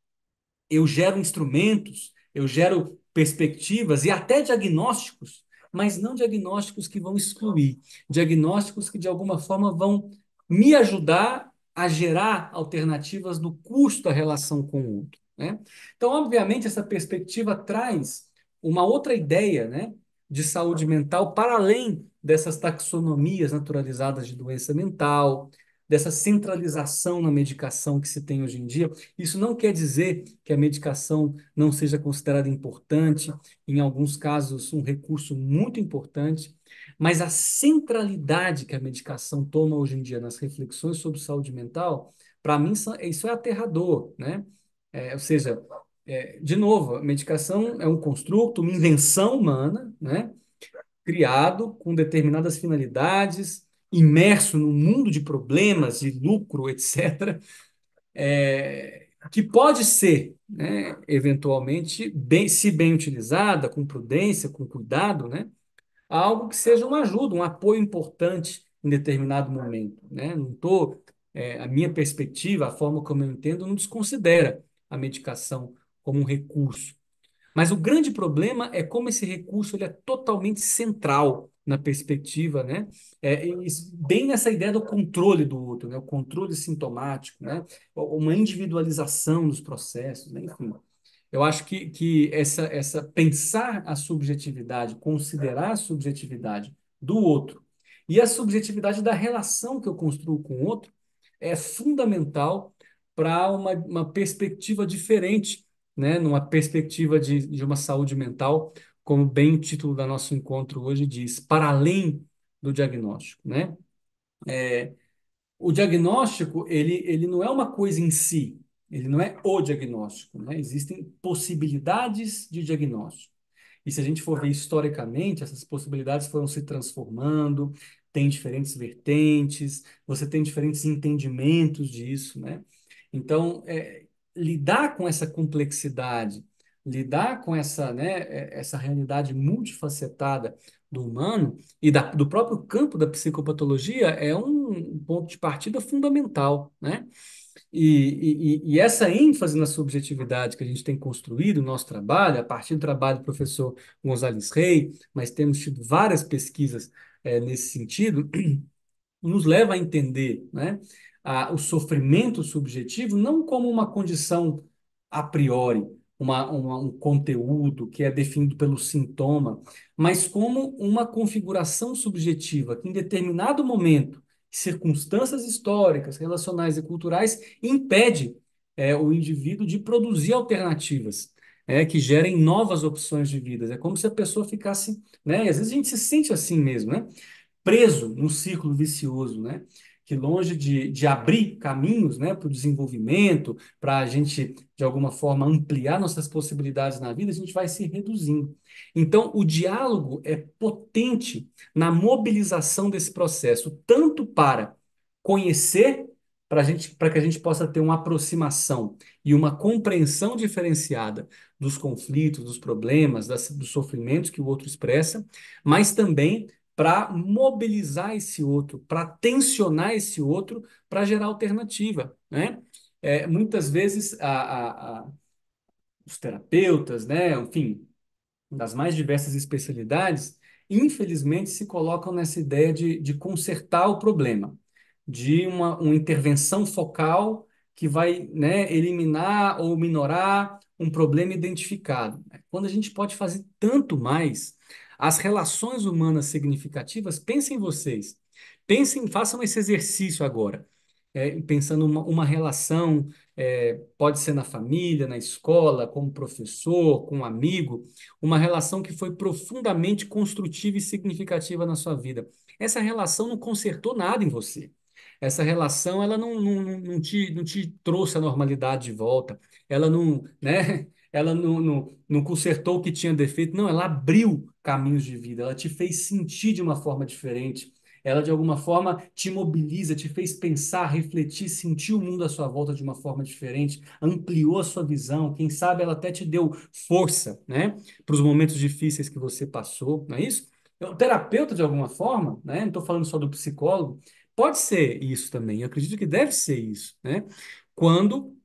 Speaker 2: eu gero instrumentos, eu gero perspectivas e até diagnósticos, mas não diagnósticos que vão excluir, diagnósticos que de alguma forma vão me ajudar a gerar alternativas no custo da relação com o outro. Né? Então, obviamente, essa perspectiva traz uma outra ideia né, de saúde mental para além dessas taxonomias naturalizadas de doença mental, dessa centralização na medicação que se tem hoje em dia. Isso não quer dizer que a medicação não seja considerada importante, em alguns casos, um recurso muito importante, mas a centralidade que a medicação toma hoje em dia nas reflexões sobre saúde mental, para mim, isso é aterrador, né? É, ou seja, é, de novo, a medicação é um construto, uma invenção humana, né? criado com determinadas finalidades, imerso num mundo de problemas, de lucro, etc., é, que pode ser, né, eventualmente, bem, se bem utilizada, com prudência, com cuidado, né, algo que seja uma ajuda, um apoio importante em determinado momento. Né? Não estou. É, a minha perspectiva, a forma como eu entendo, não desconsidera a medicação como um recurso. Mas o grande problema é como esse recurso ele é totalmente central na perspectiva, né? É, bem nessa ideia do controle do outro, né? O controle sintomático, né? Uma individualização dos processos, né? enfim. Eu acho que, que essa, essa pensar a subjetividade, considerar a subjetividade do outro e a subjetividade da relação que eu construo com o outro é fundamental para uma, uma perspectiva diferente né, numa perspectiva de, de uma saúde mental, como bem o título do nosso encontro hoje diz, para além do diagnóstico, né? É, o diagnóstico, ele, ele não é uma coisa em si, ele não é o diagnóstico, né? Existem possibilidades de diagnóstico. E se a gente for ver historicamente, essas possibilidades foram se transformando, tem diferentes vertentes, você tem diferentes entendimentos disso, né? Então, é, lidar com essa complexidade, lidar com essa, né, é, essa realidade multifacetada do humano e da, do próprio campo da psicopatologia é um ponto de partida fundamental, né? E, e, e essa ênfase na subjetividade que a gente tem construído no nosso trabalho, a partir do trabalho do professor Gonzalez Rey, mas temos tido várias pesquisas é, nesse sentido, nos leva a entender né, a, o sofrimento subjetivo não como uma condição a priori, uma, uma, um conteúdo que é definido pelo sintoma, mas como uma configuração subjetiva que, em determinado momento, circunstâncias históricas, relacionais e culturais, impede é, o indivíduo de produzir alternativas. É, que gerem novas opções de vida. É como se a pessoa ficasse, né? E às vezes a gente se sente assim mesmo, né? Preso num círculo vicioso, né? que longe de, de abrir caminhos né, para o desenvolvimento, para a gente, de alguma forma, ampliar nossas possibilidades na vida, a gente vai se reduzindo. Então, o diálogo é potente na mobilização desse processo, tanto para conhecer, para gente, para que a gente possa ter uma aproximação e uma compreensão diferenciada dos conflitos, dos problemas, das, dos sofrimentos que o outro expressa, mas também para mobilizar esse outro, para tensionar esse outro, para gerar alternativa, né? É, muitas vezes a, a, a, os terapeutas, né, enfim, das mais diversas especialidades, infelizmente se colocam nessa ideia de, de consertar o problema, de uma, uma intervenção focal que vai né, eliminar ou minorar um problema identificado. Quando a gente pode fazer tanto mais as relações humanas significativas, pensem vocês. Pensem, façam esse exercício agora. É, pensando uma, uma relação, é, pode ser na família, na escola, com o professor, com um amigo, uma relação que foi profundamente construtiva e significativa na sua vida. Essa relação não consertou nada em você essa relação ela não, não, não, te, não te trouxe a normalidade de volta, ela não, né? Ela não, não, não consertou o que tinha defeito, não, ela abriu caminhos de vida, ela te fez sentir de uma forma diferente, ela de alguma forma te mobiliza, te fez pensar, refletir, sentir o mundo à sua volta de uma forma diferente, ampliou a sua visão, quem sabe ela até te deu força, né, para os momentos difíceis que você passou, não é isso? O então, terapeuta, de alguma forma, né? não estou falando só do psicólogo, Pode ser isso também, eu acredito que deve ser isso, né? Quando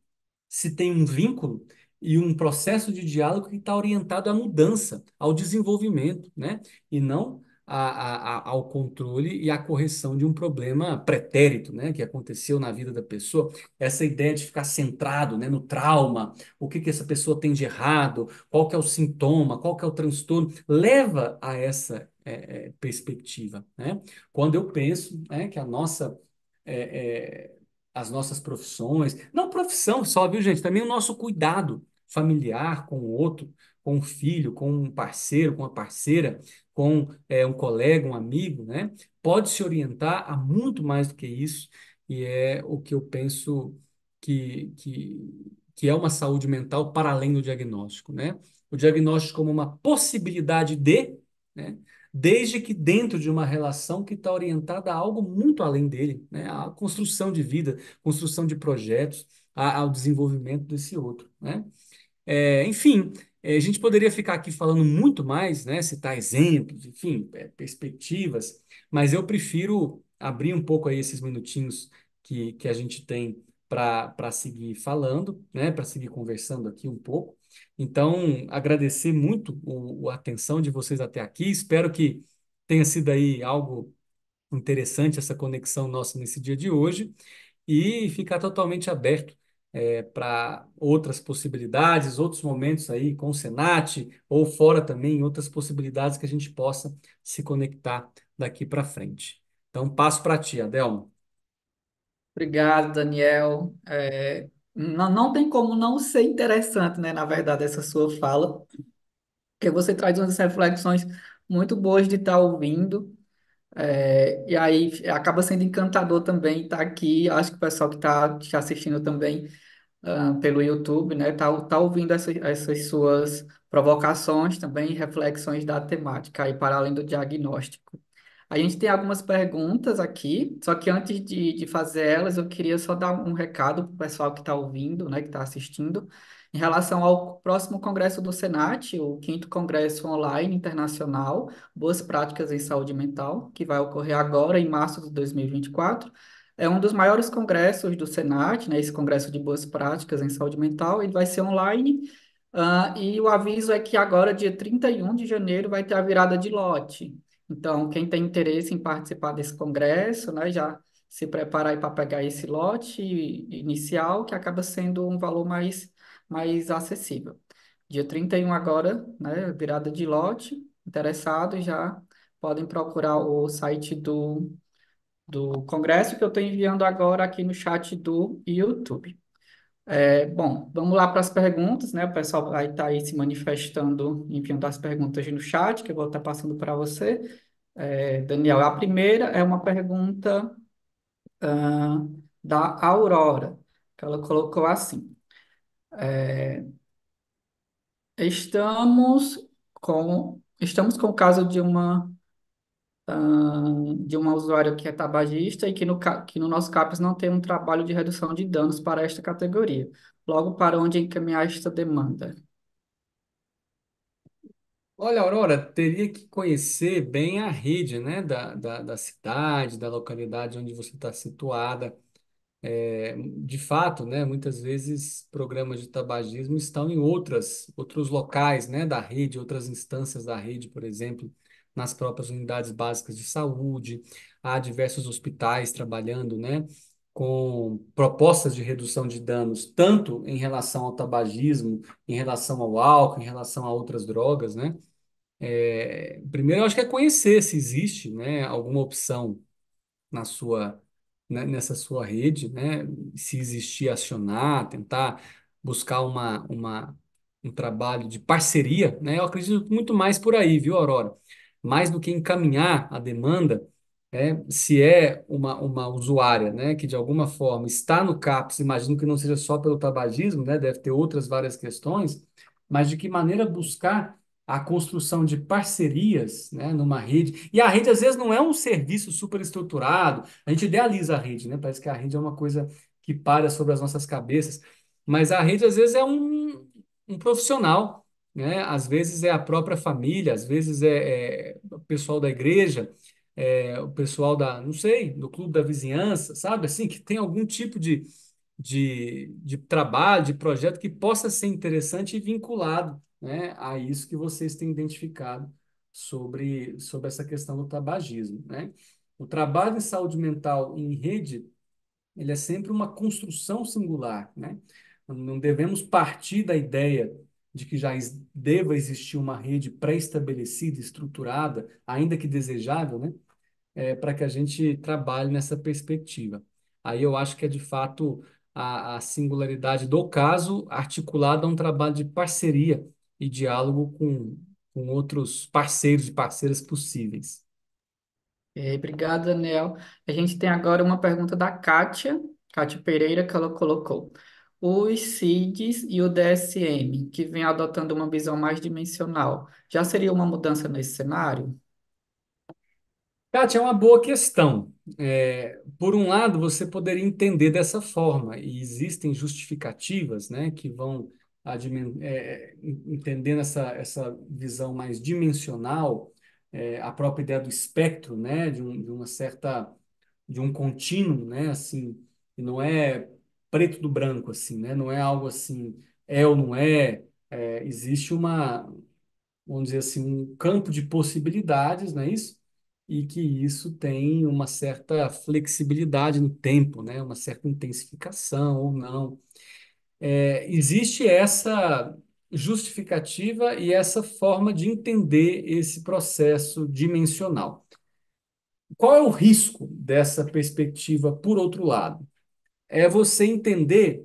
Speaker 2: se tem um vínculo e um processo de diálogo que está orientado à mudança, ao desenvolvimento, né? E não a, a, ao controle e à correção de um problema pretérito, né, que aconteceu na vida da pessoa. Essa ideia de ficar centrado, né, no trauma, o que que essa pessoa tem de errado, qual que é o sintoma, qual que é o transtorno, leva a essa é, é, perspectiva. Né? Quando eu penso né, que a nossa, é, é, as nossas profissões, não profissão só, viu, gente? Também o nosso cuidado familiar com o outro, com o filho, com um parceiro, com a parceira, com é, um colega, um amigo, né? Pode se orientar a muito mais do que isso, e é o que eu penso que, que, que é uma saúde mental para além do diagnóstico, né? O diagnóstico como uma possibilidade de, né? desde que dentro de uma relação que está orientada a algo muito além dele, né? A construção de vida, construção de projetos, a, ao desenvolvimento desse outro, né? É, enfim, é, a gente poderia ficar aqui falando muito mais, né? Citar exemplos, enfim, é, perspectivas, mas eu prefiro abrir um pouco aí esses minutinhos que, que a gente tem para seguir falando, né? Para seguir conversando aqui um pouco. Então, agradecer muito o, a atenção de vocês até aqui. Espero que tenha sido aí algo interessante essa conexão nossa nesse dia de hoje e ficar totalmente aberto é, para outras possibilidades, outros momentos aí com o Senat ou fora também, outras possibilidades que a gente possa se conectar daqui para frente. Então,
Speaker 1: passo para ti, Adelmo. Obrigado, Daniel. É, não, não tem como não ser interessante, né, na verdade, essa sua fala, porque você traz umas reflexões muito boas de estar tá ouvindo, é, e aí acaba sendo encantador também estar tá aqui. Acho que o pessoal que está te tá assistindo também uh, pelo YouTube, né, está tá ouvindo essa, essas suas provocações também, reflexões da temática, aí para além do diagnóstico. A gente tem algumas perguntas aqui, só que antes de, de fazer elas, eu queria só dar um recado para o pessoal que está ouvindo, né, que está assistindo, em relação ao próximo congresso do Senat, o quinto congresso online internacional, Boas Práticas em Saúde Mental, que vai ocorrer agora em março de 2024. É um dos maiores congressos do Senat, né, esse congresso de boas práticas em saúde mental, ele vai ser online. Uh, e o aviso é que agora, dia 31 de janeiro, vai ter a virada de lote. Então, quem tem interesse em participar desse congresso, né, já se preparar para pegar esse lote inicial, que acaba sendo um valor mais, mais acessível. Dia 31 agora, né, virada de lote, interessados já podem procurar o site do, do congresso que eu estou enviando agora aqui no chat do YouTube. É, bom, vamos lá para as perguntas, né? O pessoal vai estar tá aí se manifestando, enviando as perguntas no chat, que eu vou estar tá passando para você. É, Daniel, a primeira é uma pergunta uh, da Aurora, que ela colocou assim. É, estamos com estamos com o caso de uma de uma usuária que é tabagista e que no, que no nosso CAPES não tem um trabalho de redução de danos para esta categoria. Logo, para onde encaminhar esta demanda?
Speaker 2: Olha, Aurora, teria que conhecer bem a rede, né, da, da, da cidade, da localidade onde você está situada. É, de fato, né, muitas vezes programas de tabagismo estão em outras, outros locais, né, da rede, outras instâncias da rede, por exemplo nas próprias unidades básicas de saúde, há diversos hospitais trabalhando, né, com propostas de redução de danos, tanto em relação ao tabagismo, em relação ao álcool, em relação a outras drogas, né? É, primeiro, eu acho que é conhecer se existe, né, alguma opção na sua, né, nessa sua rede, né? Se existir, acionar, tentar buscar uma, uma, um trabalho de parceria, né? Eu acredito muito mais por aí, viu, Aurora? mais do que encaminhar a demanda, é, se é uma, uma usuária né, que de alguma forma está no CAPS, imagino que não seja só pelo tabagismo, né, deve ter outras várias questões, mas de que maneira buscar a construção de parcerias né, numa rede. E a rede, às vezes, não é um serviço super estruturado, a gente idealiza a rede, né? parece que a rede é uma coisa que para sobre as nossas cabeças, mas a rede, às vezes, é um, um profissional né? Às vezes é a própria família, às vezes é, é o pessoal da igreja, é, o pessoal da, não sei, do clube da vizinhança, sabe? Assim, que tem algum tipo de, de, de trabalho, de projeto que possa ser interessante e vinculado, né, a isso que vocês têm identificado sobre, sobre essa questão do tabagismo, né? O trabalho em saúde mental em rede, ele é sempre uma construção singular, né? Não devemos partir da ideia de que já deva existir uma rede pré-estabelecida, estruturada, ainda que desejável, né? É, para que a gente trabalhe nessa perspectiva. Aí eu acho que é de fato a, a singularidade do caso articulada a um trabalho de parceria e diálogo com, com outros parceiros e parceiras possíveis.
Speaker 1: É, obrigado, Daniel. A gente tem agora uma pergunta da Kátia, Kátia Pereira, que ela colocou os CIDs e o DSM, que vem adotando uma visão mais dimensional, já seria uma mudança nesse cenário? Kátia, é uma boa questão.
Speaker 2: É, por um lado, você poderia entender dessa forma, e existem justificativas né, que vão é, entendendo essa, essa visão mais dimensional, é, a própria ideia do espectro, né, de, um, de uma certa, de um contínuo, né, assim, não é preto do branco, assim, né? Não é algo assim, é ou não é. é existe uma, vamos dizer assim, um campo de possibilidades, não é isso? E que isso tem uma certa flexibilidade no tempo, né? Uma certa intensificação ou não. É, existe essa justificativa e essa forma de entender esse processo dimensional. Qual é o risco dessa perspectiva, por outro lado? é você entender,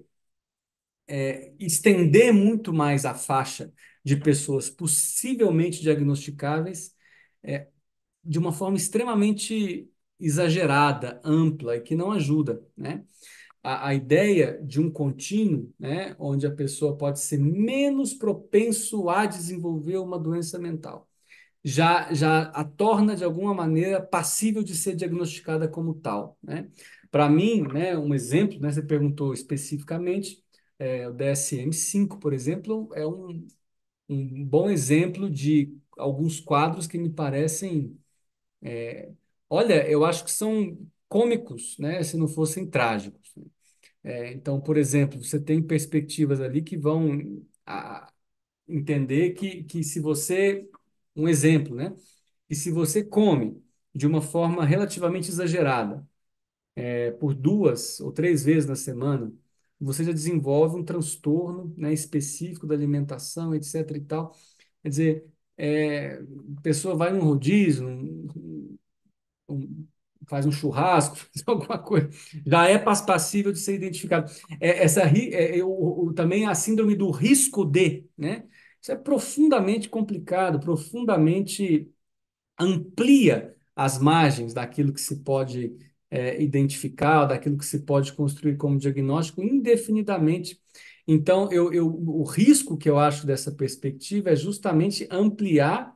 Speaker 2: é, estender muito mais a faixa de pessoas possivelmente diagnosticáveis é, de uma forma extremamente exagerada, ampla e que não ajuda, né? A, a ideia de um contínuo, né, onde a pessoa pode ser menos propenso a desenvolver uma doença mental, já, já a torna de alguma maneira passível de ser diagnosticada como tal, né? Para mim, né, um exemplo, né, você perguntou especificamente, é, o DSM-5, por exemplo, é um, um bom exemplo de alguns quadros que me parecem. É, olha, eu acho que são cômicos, né, se não fossem trágicos. É, então, por exemplo, você tem perspectivas ali que vão a, entender que, que se você. Um exemplo, né? E se você come de uma forma relativamente exagerada, é, por duas ou três vezes na semana, você já desenvolve um transtorno né, específico da alimentação, etc. e tal. Quer dizer, é, a pessoa vai num rodízio, um, um, faz um churrasco, faz alguma coisa, já é passível de ser identificado. É, essa é, eu, é, eu, também a síndrome do risco de, né? Isso é profundamente complicado, profundamente amplia as margens daquilo que se pode é, identificar, daquilo que se pode construir como diagnóstico indefinidamente. Então, eu, eu, o risco que eu acho dessa perspectiva é justamente ampliar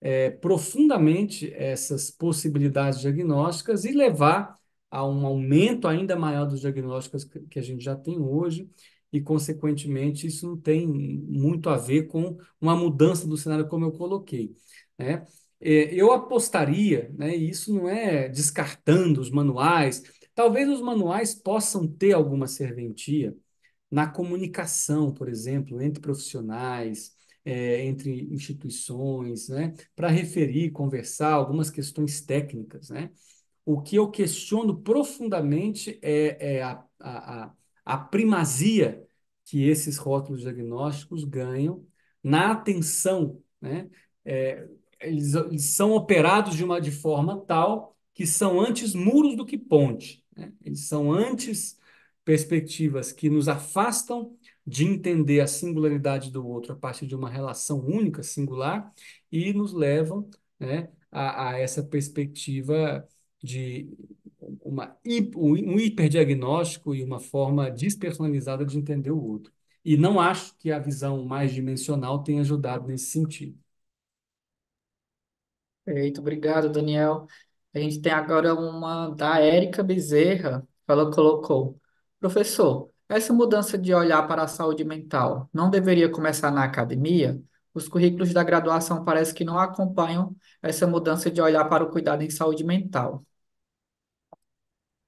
Speaker 2: é, profundamente essas possibilidades diagnósticas e levar a um aumento ainda maior dos diagnósticos que a gente já tem hoje, e, consequentemente, isso não tem muito a ver com uma mudança do cenário, como eu coloquei. Né? É, eu apostaria, né, e isso não é descartando os manuais, talvez os manuais possam ter alguma serventia na comunicação, por exemplo, entre profissionais, é, entre instituições, né, para referir, conversar algumas questões técnicas, né? O que eu questiono profundamente é, é a, a, a primazia que esses rótulos diagnósticos ganham na atenção, né? É, eles, eles são operados de uma de forma tal que são antes muros do que ponte. Né? Eles são antes perspectivas que nos afastam de entender a singularidade do outro a partir de uma relação única, singular, e nos levam né, a, a, essa perspectiva de uma, um hiperdiagnóstico e uma forma despersonalizada de entender o outro. E não acho que a visão mais dimensional tenha ajudado nesse sentido.
Speaker 1: Perfeito, obrigado, Daniel. A gente tem agora uma da Érica Bezerra. Ela colocou: Professor, essa mudança de olhar para a saúde mental não deveria começar na academia? Os currículos da graduação parece que não acompanham essa mudança de olhar para o cuidado em saúde mental.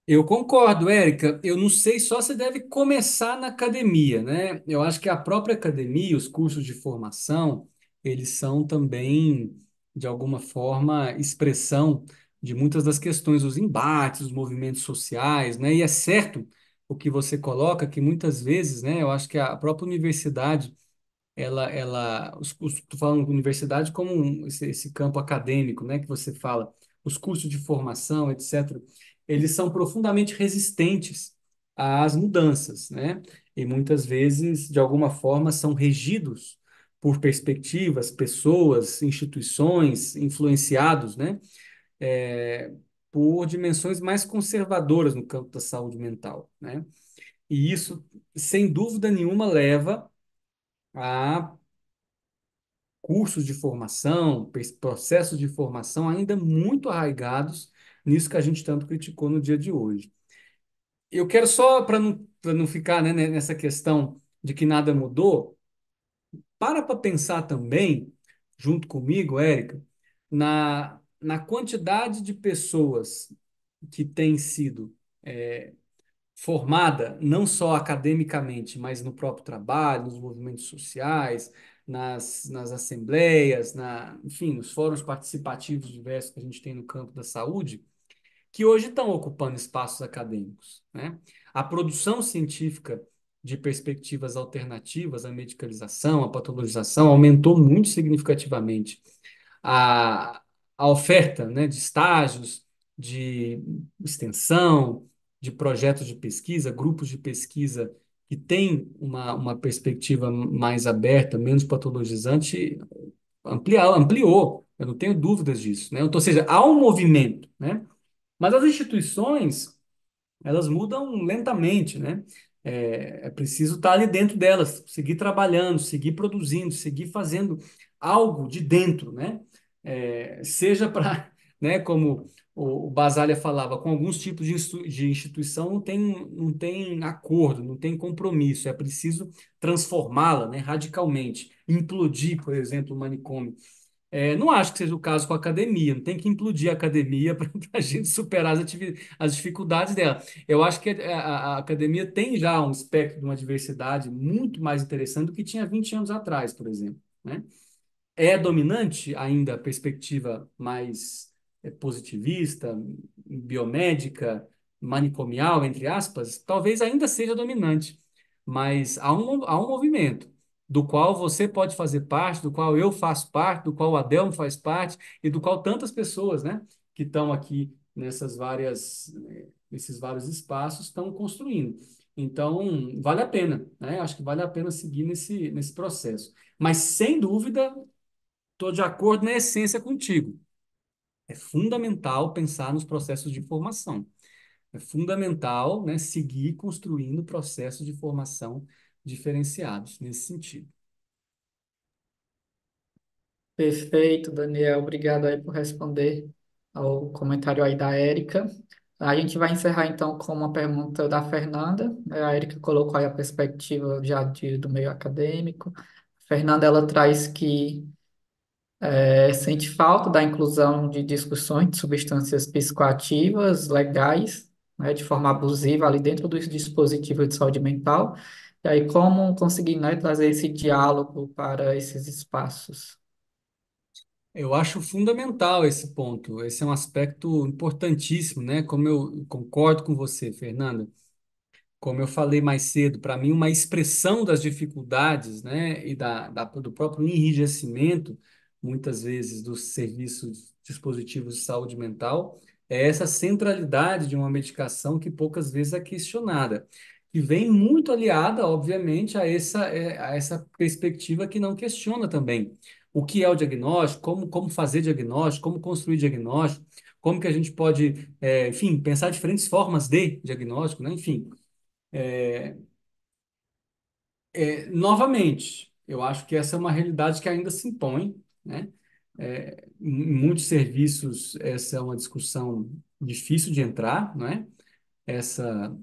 Speaker 2: Eu concordo, Érica. Eu não sei só se deve começar na academia, né? Eu acho que a própria academia, os cursos de formação, eles são também de alguma forma, expressão de muitas das questões, os embates, os movimentos sociais, né? E é certo o que você coloca, que muitas vezes, né? Eu acho que a própria universidade, ela, ela, os cursos, estou falando de universidade como um, esse, esse, campo acadêmico, né? Que você fala, os cursos de formação, etc. Eles são profundamente resistentes às mudanças, né? E muitas vezes, de alguma forma, são regidos por perspectivas, pessoas, instituições, influenciados, né? É, por dimensões mais conservadoras no campo da saúde mental, né? E isso, sem dúvida nenhuma, leva a cursos de formação, processos de formação ainda muito arraigados nisso que a gente tanto criticou no dia de hoje. Eu quero só, para não, não ficar né, nessa questão de que nada mudou, para para pensar também, junto comigo, Érica, na, na quantidade de pessoas que tem sido é, formada, não só academicamente, mas no próprio trabalho, nos movimentos sociais, nas, nas assembleias, na, enfim, nos fóruns participativos diversos que a gente tem no campo da saúde, que hoje estão ocupando espaços acadêmicos. Né? A produção científica de perspectivas alternativas à medicalização, à patologização, aumentou muito significativamente a, a oferta né, de estágios, de extensão, de projetos de pesquisa, grupos de pesquisa que têm uma, uma perspectiva mais aberta, menos patologizante, ampliou. Eu não tenho dúvidas disso. Né? Então, ou seja, há um movimento. Né? Mas as instituições elas mudam lentamente, né? É, é preciso estar ali dentro delas, seguir trabalhando, seguir produzindo, seguir fazendo algo de dentro, né? É, seja para, né, como o, o falava, com alguns tipos de, de instituição não tem, não tem acordo, não tem compromisso, é preciso transformá-la né, radicalmente, implodir, por exemplo, o manicômio. É, não acho que seja o caso com a academia, não tem que implodir a academia para a gente superar as, as, dificuldades dela. Eu acho que é, a, a, academia tem já um espectro de uma diversidade muito mais interessante do que tinha 20 anos atrás, por exemplo. Né? É dominante ainda a perspectiva mais é, positivista, biomédica, manicomial, entre aspas? Talvez ainda seja dominante, mas há um, há um movimento do qual você pode fazer parte, do qual eu faço parte, do qual o Adelmo faz parte e do qual tantas pessoas, né, que estão aqui nessas várias, nesses vários espaços estão construindo. Então, vale a pena, né? Acho que vale a pena seguir nesse, nesse processo. Mas, sem dúvida, estou de acordo na essência contigo. É fundamental pensar nos processos de formação. É fundamental né, seguir construindo processos de formação
Speaker 1: diferenciados nesse sentido. Perfeito, Daniel. Obrigado aí por responder ao comentário aí da Érica. A gente vai encerrar então com uma pergunta da Fernanda. É, a Érica colocou aí a perspectiva já de, do meio acadêmico. A Fernanda ela traz que é, sente falta da inclusão de discussões de substâncias psicoativas legais, né, de forma abusiva ali dentro dos dispositivos de saúde mental e aí, como conseguir, né, trazer esse diálogo para esses espaços?
Speaker 2: Eu acho fundamental esse ponto. Esse é um aspecto importantíssimo, né? Como eu concordo com você, Fernanda. Como eu falei mais cedo, para mim, uma expressão das dificuldades, né? E da, da, do próprio enrijecimento, muitas vezes, dos serviços dispositivos de saúde mental, é essa centralidade de uma medicação que poucas vezes é questionada e vem muito aliada, obviamente, a essa, é, a essa perspectiva que não questiona também o que é o diagnóstico, como, como fazer diagnóstico, como construir diagnóstico, como que a gente pode, é, enfim, pensar diferentes formas de diagnóstico, né? Enfim, é, é, novamente, eu acho que essa é uma realidade que ainda se impõe, né? É, em muitos serviços, essa é uma discussão difícil de entrar, não é? Essa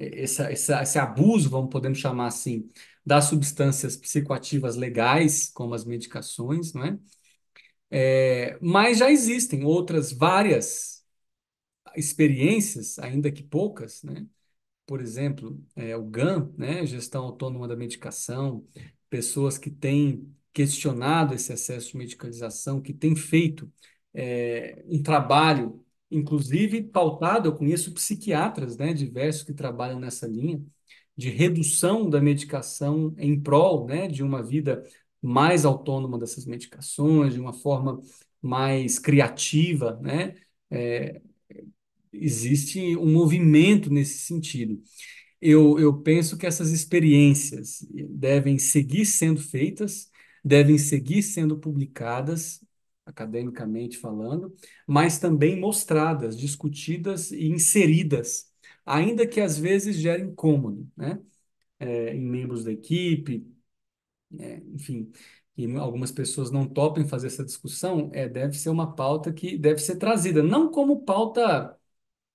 Speaker 2: essa, essa, esse abuso, vamos podemos chamar assim, das substâncias psicoativas legais, como as medicações, não é? é mas já existem outras várias experiências, ainda que poucas, né? Por exemplo, é, o GAN, né? Gestão autônoma da medicação, pessoas que têm questionado esse excesso de medicalização, que têm feito é, um trabalho inclusive pautado, eu conheço psiquiatras, né, diversos que trabalham nessa linha, de redução da medicação em prol, né, de uma vida mais autônoma dessas medicações, de uma forma mais criativa, né, é, existe um movimento nesse sentido. Eu, eu penso que essas experiências devem seguir sendo feitas, devem seguir sendo publicadas, academicamente falando, mas também mostradas, discutidas e inseridas, ainda que às vezes gerem incômodo, né? É, em membros da equipe, é, enfim, e algumas pessoas não topem fazer essa discussão, é, deve ser uma pauta que deve ser trazida, não como pauta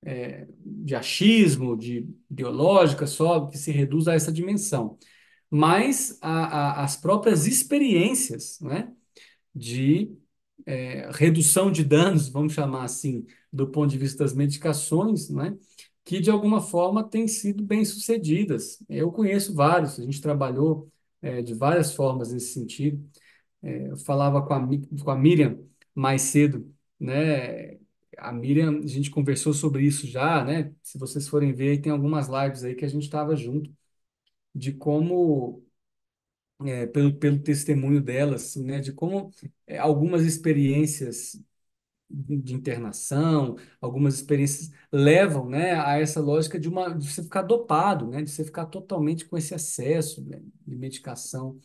Speaker 2: é, de achismo, de ideológica só, que se reduz a essa dimensão, mas a, a, as próprias experiências, né? De é, redução de danos, vamos chamar assim, do ponto de vista das medicações, né? que de alguma forma têm sido bem sucedidas. Eu conheço vários, a gente trabalhou é, de várias formas nesse sentido. É, eu falava com a, com a Miriam mais cedo, né? A Miriam, a gente conversou sobre isso já, né? Se vocês forem ver, tem algumas lives aí que a gente estava junto de como é, pelo, pelo testemunho delas, assim, né, de como é, algumas experiências de internação, algumas experiências levam, né, a essa lógica de uma de você ficar dopado, né, de você ficar totalmente com esse acesso né, de medicação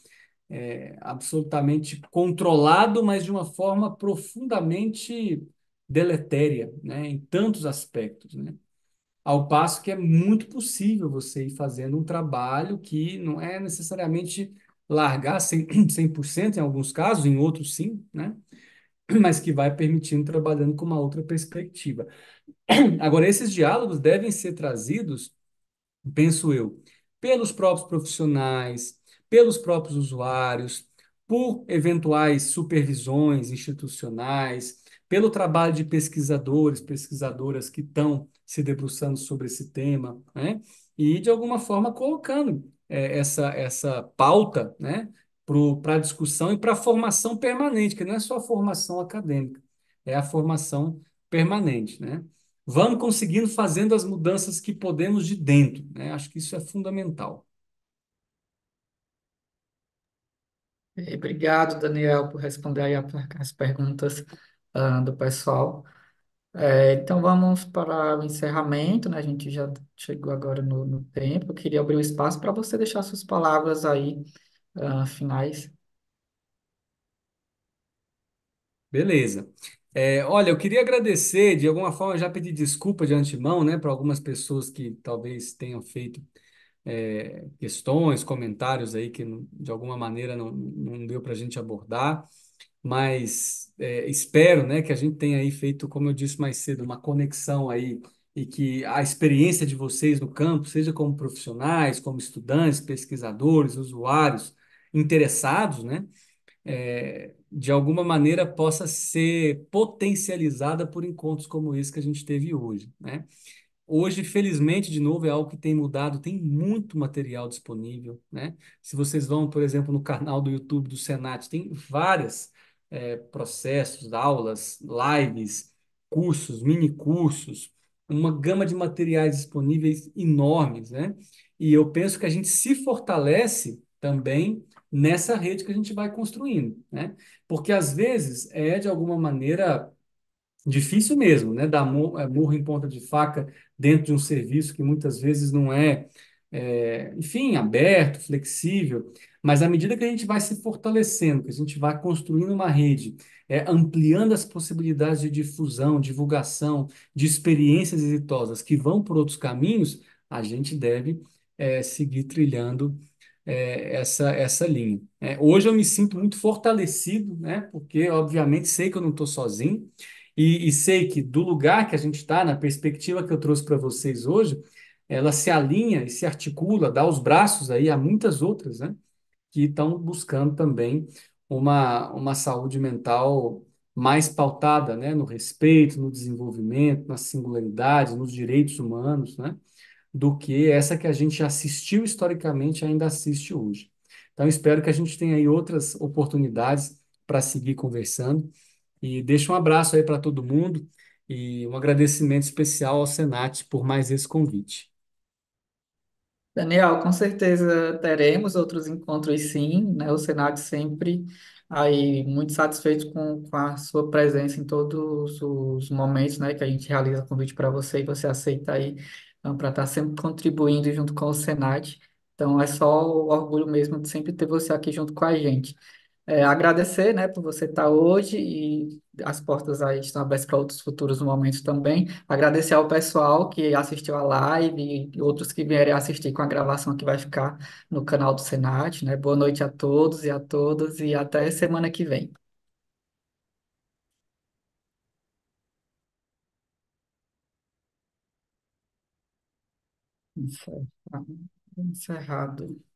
Speaker 2: é, absolutamente controlado, mas de uma forma profundamente deletéria, né, em tantos aspectos, né. Ao passo que é muito possível você ir fazendo um trabalho que não é necessariamente largar 100%, 100% em alguns casos, em outros sim, né? mas que vai permitindo trabalhando com uma outra perspectiva. Agora, esses diálogos devem ser trazidos, penso eu, pelos próprios profissionais, pelos próprios usuários, por eventuais supervisões institucionais, pelo trabalho de pesquisadores, pesquisadoras que estão se debruçando sobre esse tema, né? e de alguma forma colocando é, essa, essa pauta né, para a discussão e para a formação permanente, que não é só a formação acadêmica, é a formação permanente. Né? Vamos conseguindo fazendo as mudanças que podemos de dentro. Né? Acho que isso é fundamental.
Speaker 1: Obrigado, Daniel, por responder aí as perguntas uh, do pessoal. É, então vamos para o encerramento, né? A gente já chegou agora no, no tempo. Eu queria abrir um espaço para você deixar suas palavras aí, ah, finais.
Speaker 2: Beleza. É, olha, eu queria agradecer, de alguma forma, já pedir desculpa de antemão, né, para algumas pessoas que talvez tenham feito é, questões, comentários aí que, de alguma maneira, não, não deu para a gente abordar mas é, espero, né, que a gente tenha aí feito, como eu disse mais cedo, uma conexão aí e que a experiência de vocês no campo, seja como profissionais, como estudantes, pesquisadores, usuários, interessados, né, é, de alguma maneira possa ser potencializada por encontros como esse que a gente teve hoje, né? Hoje, felizmente, de novo, é algo que tem mudado, tem muito material disponível, né? Se vocês vão, por exemplo, no canal do YouTube do Senat, tem várias é, processos, aulas, lives, cursos, mini cursos, uma gama de materiais disponíveis enormes, né? E eu penso que a gente se fortalece também nessa rede que a gente vai construindo, né? Porque às vezes é de alguma maneira difícil mesmo, né? Dar murro é, em ponta de faca dentro de um serviço que muitas vezes não é é, enfim, aberto, flexível, mas à medida que a gente vai se fortalecendo, que a gente vai construindo uma rede, é, ampliando as possibilidades de difusão, divulgação, de experiências exitosas que vão por outros caminhos, a gente deve é, seguir trilhando é, essa, essa linha. É, hoje eu me sinto muito fortalecido, né, porque obviamente sei que eu não estou sozinho e, e sei que do lugar que a gente está, na perspectiva que eu trouxe para vocês hoje, ela se alinha e se articula, dá os braços aí a muitas outras, né? Que estão buscando também uma, uma saúde mental mais pautada, né? No respeito, no desenvolvimento, na singularidade, nos direitos humanos, né? Do que essa que a gente assistiu historicamente e ainda assiste hoje. Então, espero que a gente tenha aí outras oportunidades para seguir conversando. E deixo um abraço aí para todo mundo e um agradecimento especial ao Senat por mais esse convite.
Speaker 1: Daniel, com certeza teremos outros encontros sim, né? O Senado sempre aí muito satisfeito com, com a sua presença em todos os momentos, né, que a gente realiza convite para você e você aceita aí então, para estar tá sempre contribuindo junto com o Senado. Então é só o orgulho mesmo de sempre ter você aqui junto com a gente é, agradecer, né, por você estar hoje e as portas aí estão abertas para outros futuros momentos também. Agradecer ao pessoal que assistiu a live e outros que vierem assistir com a gravação que vai ficar no canal do Senat, né? Boa noite a todos e a todas e até semana que vem. Encerrado.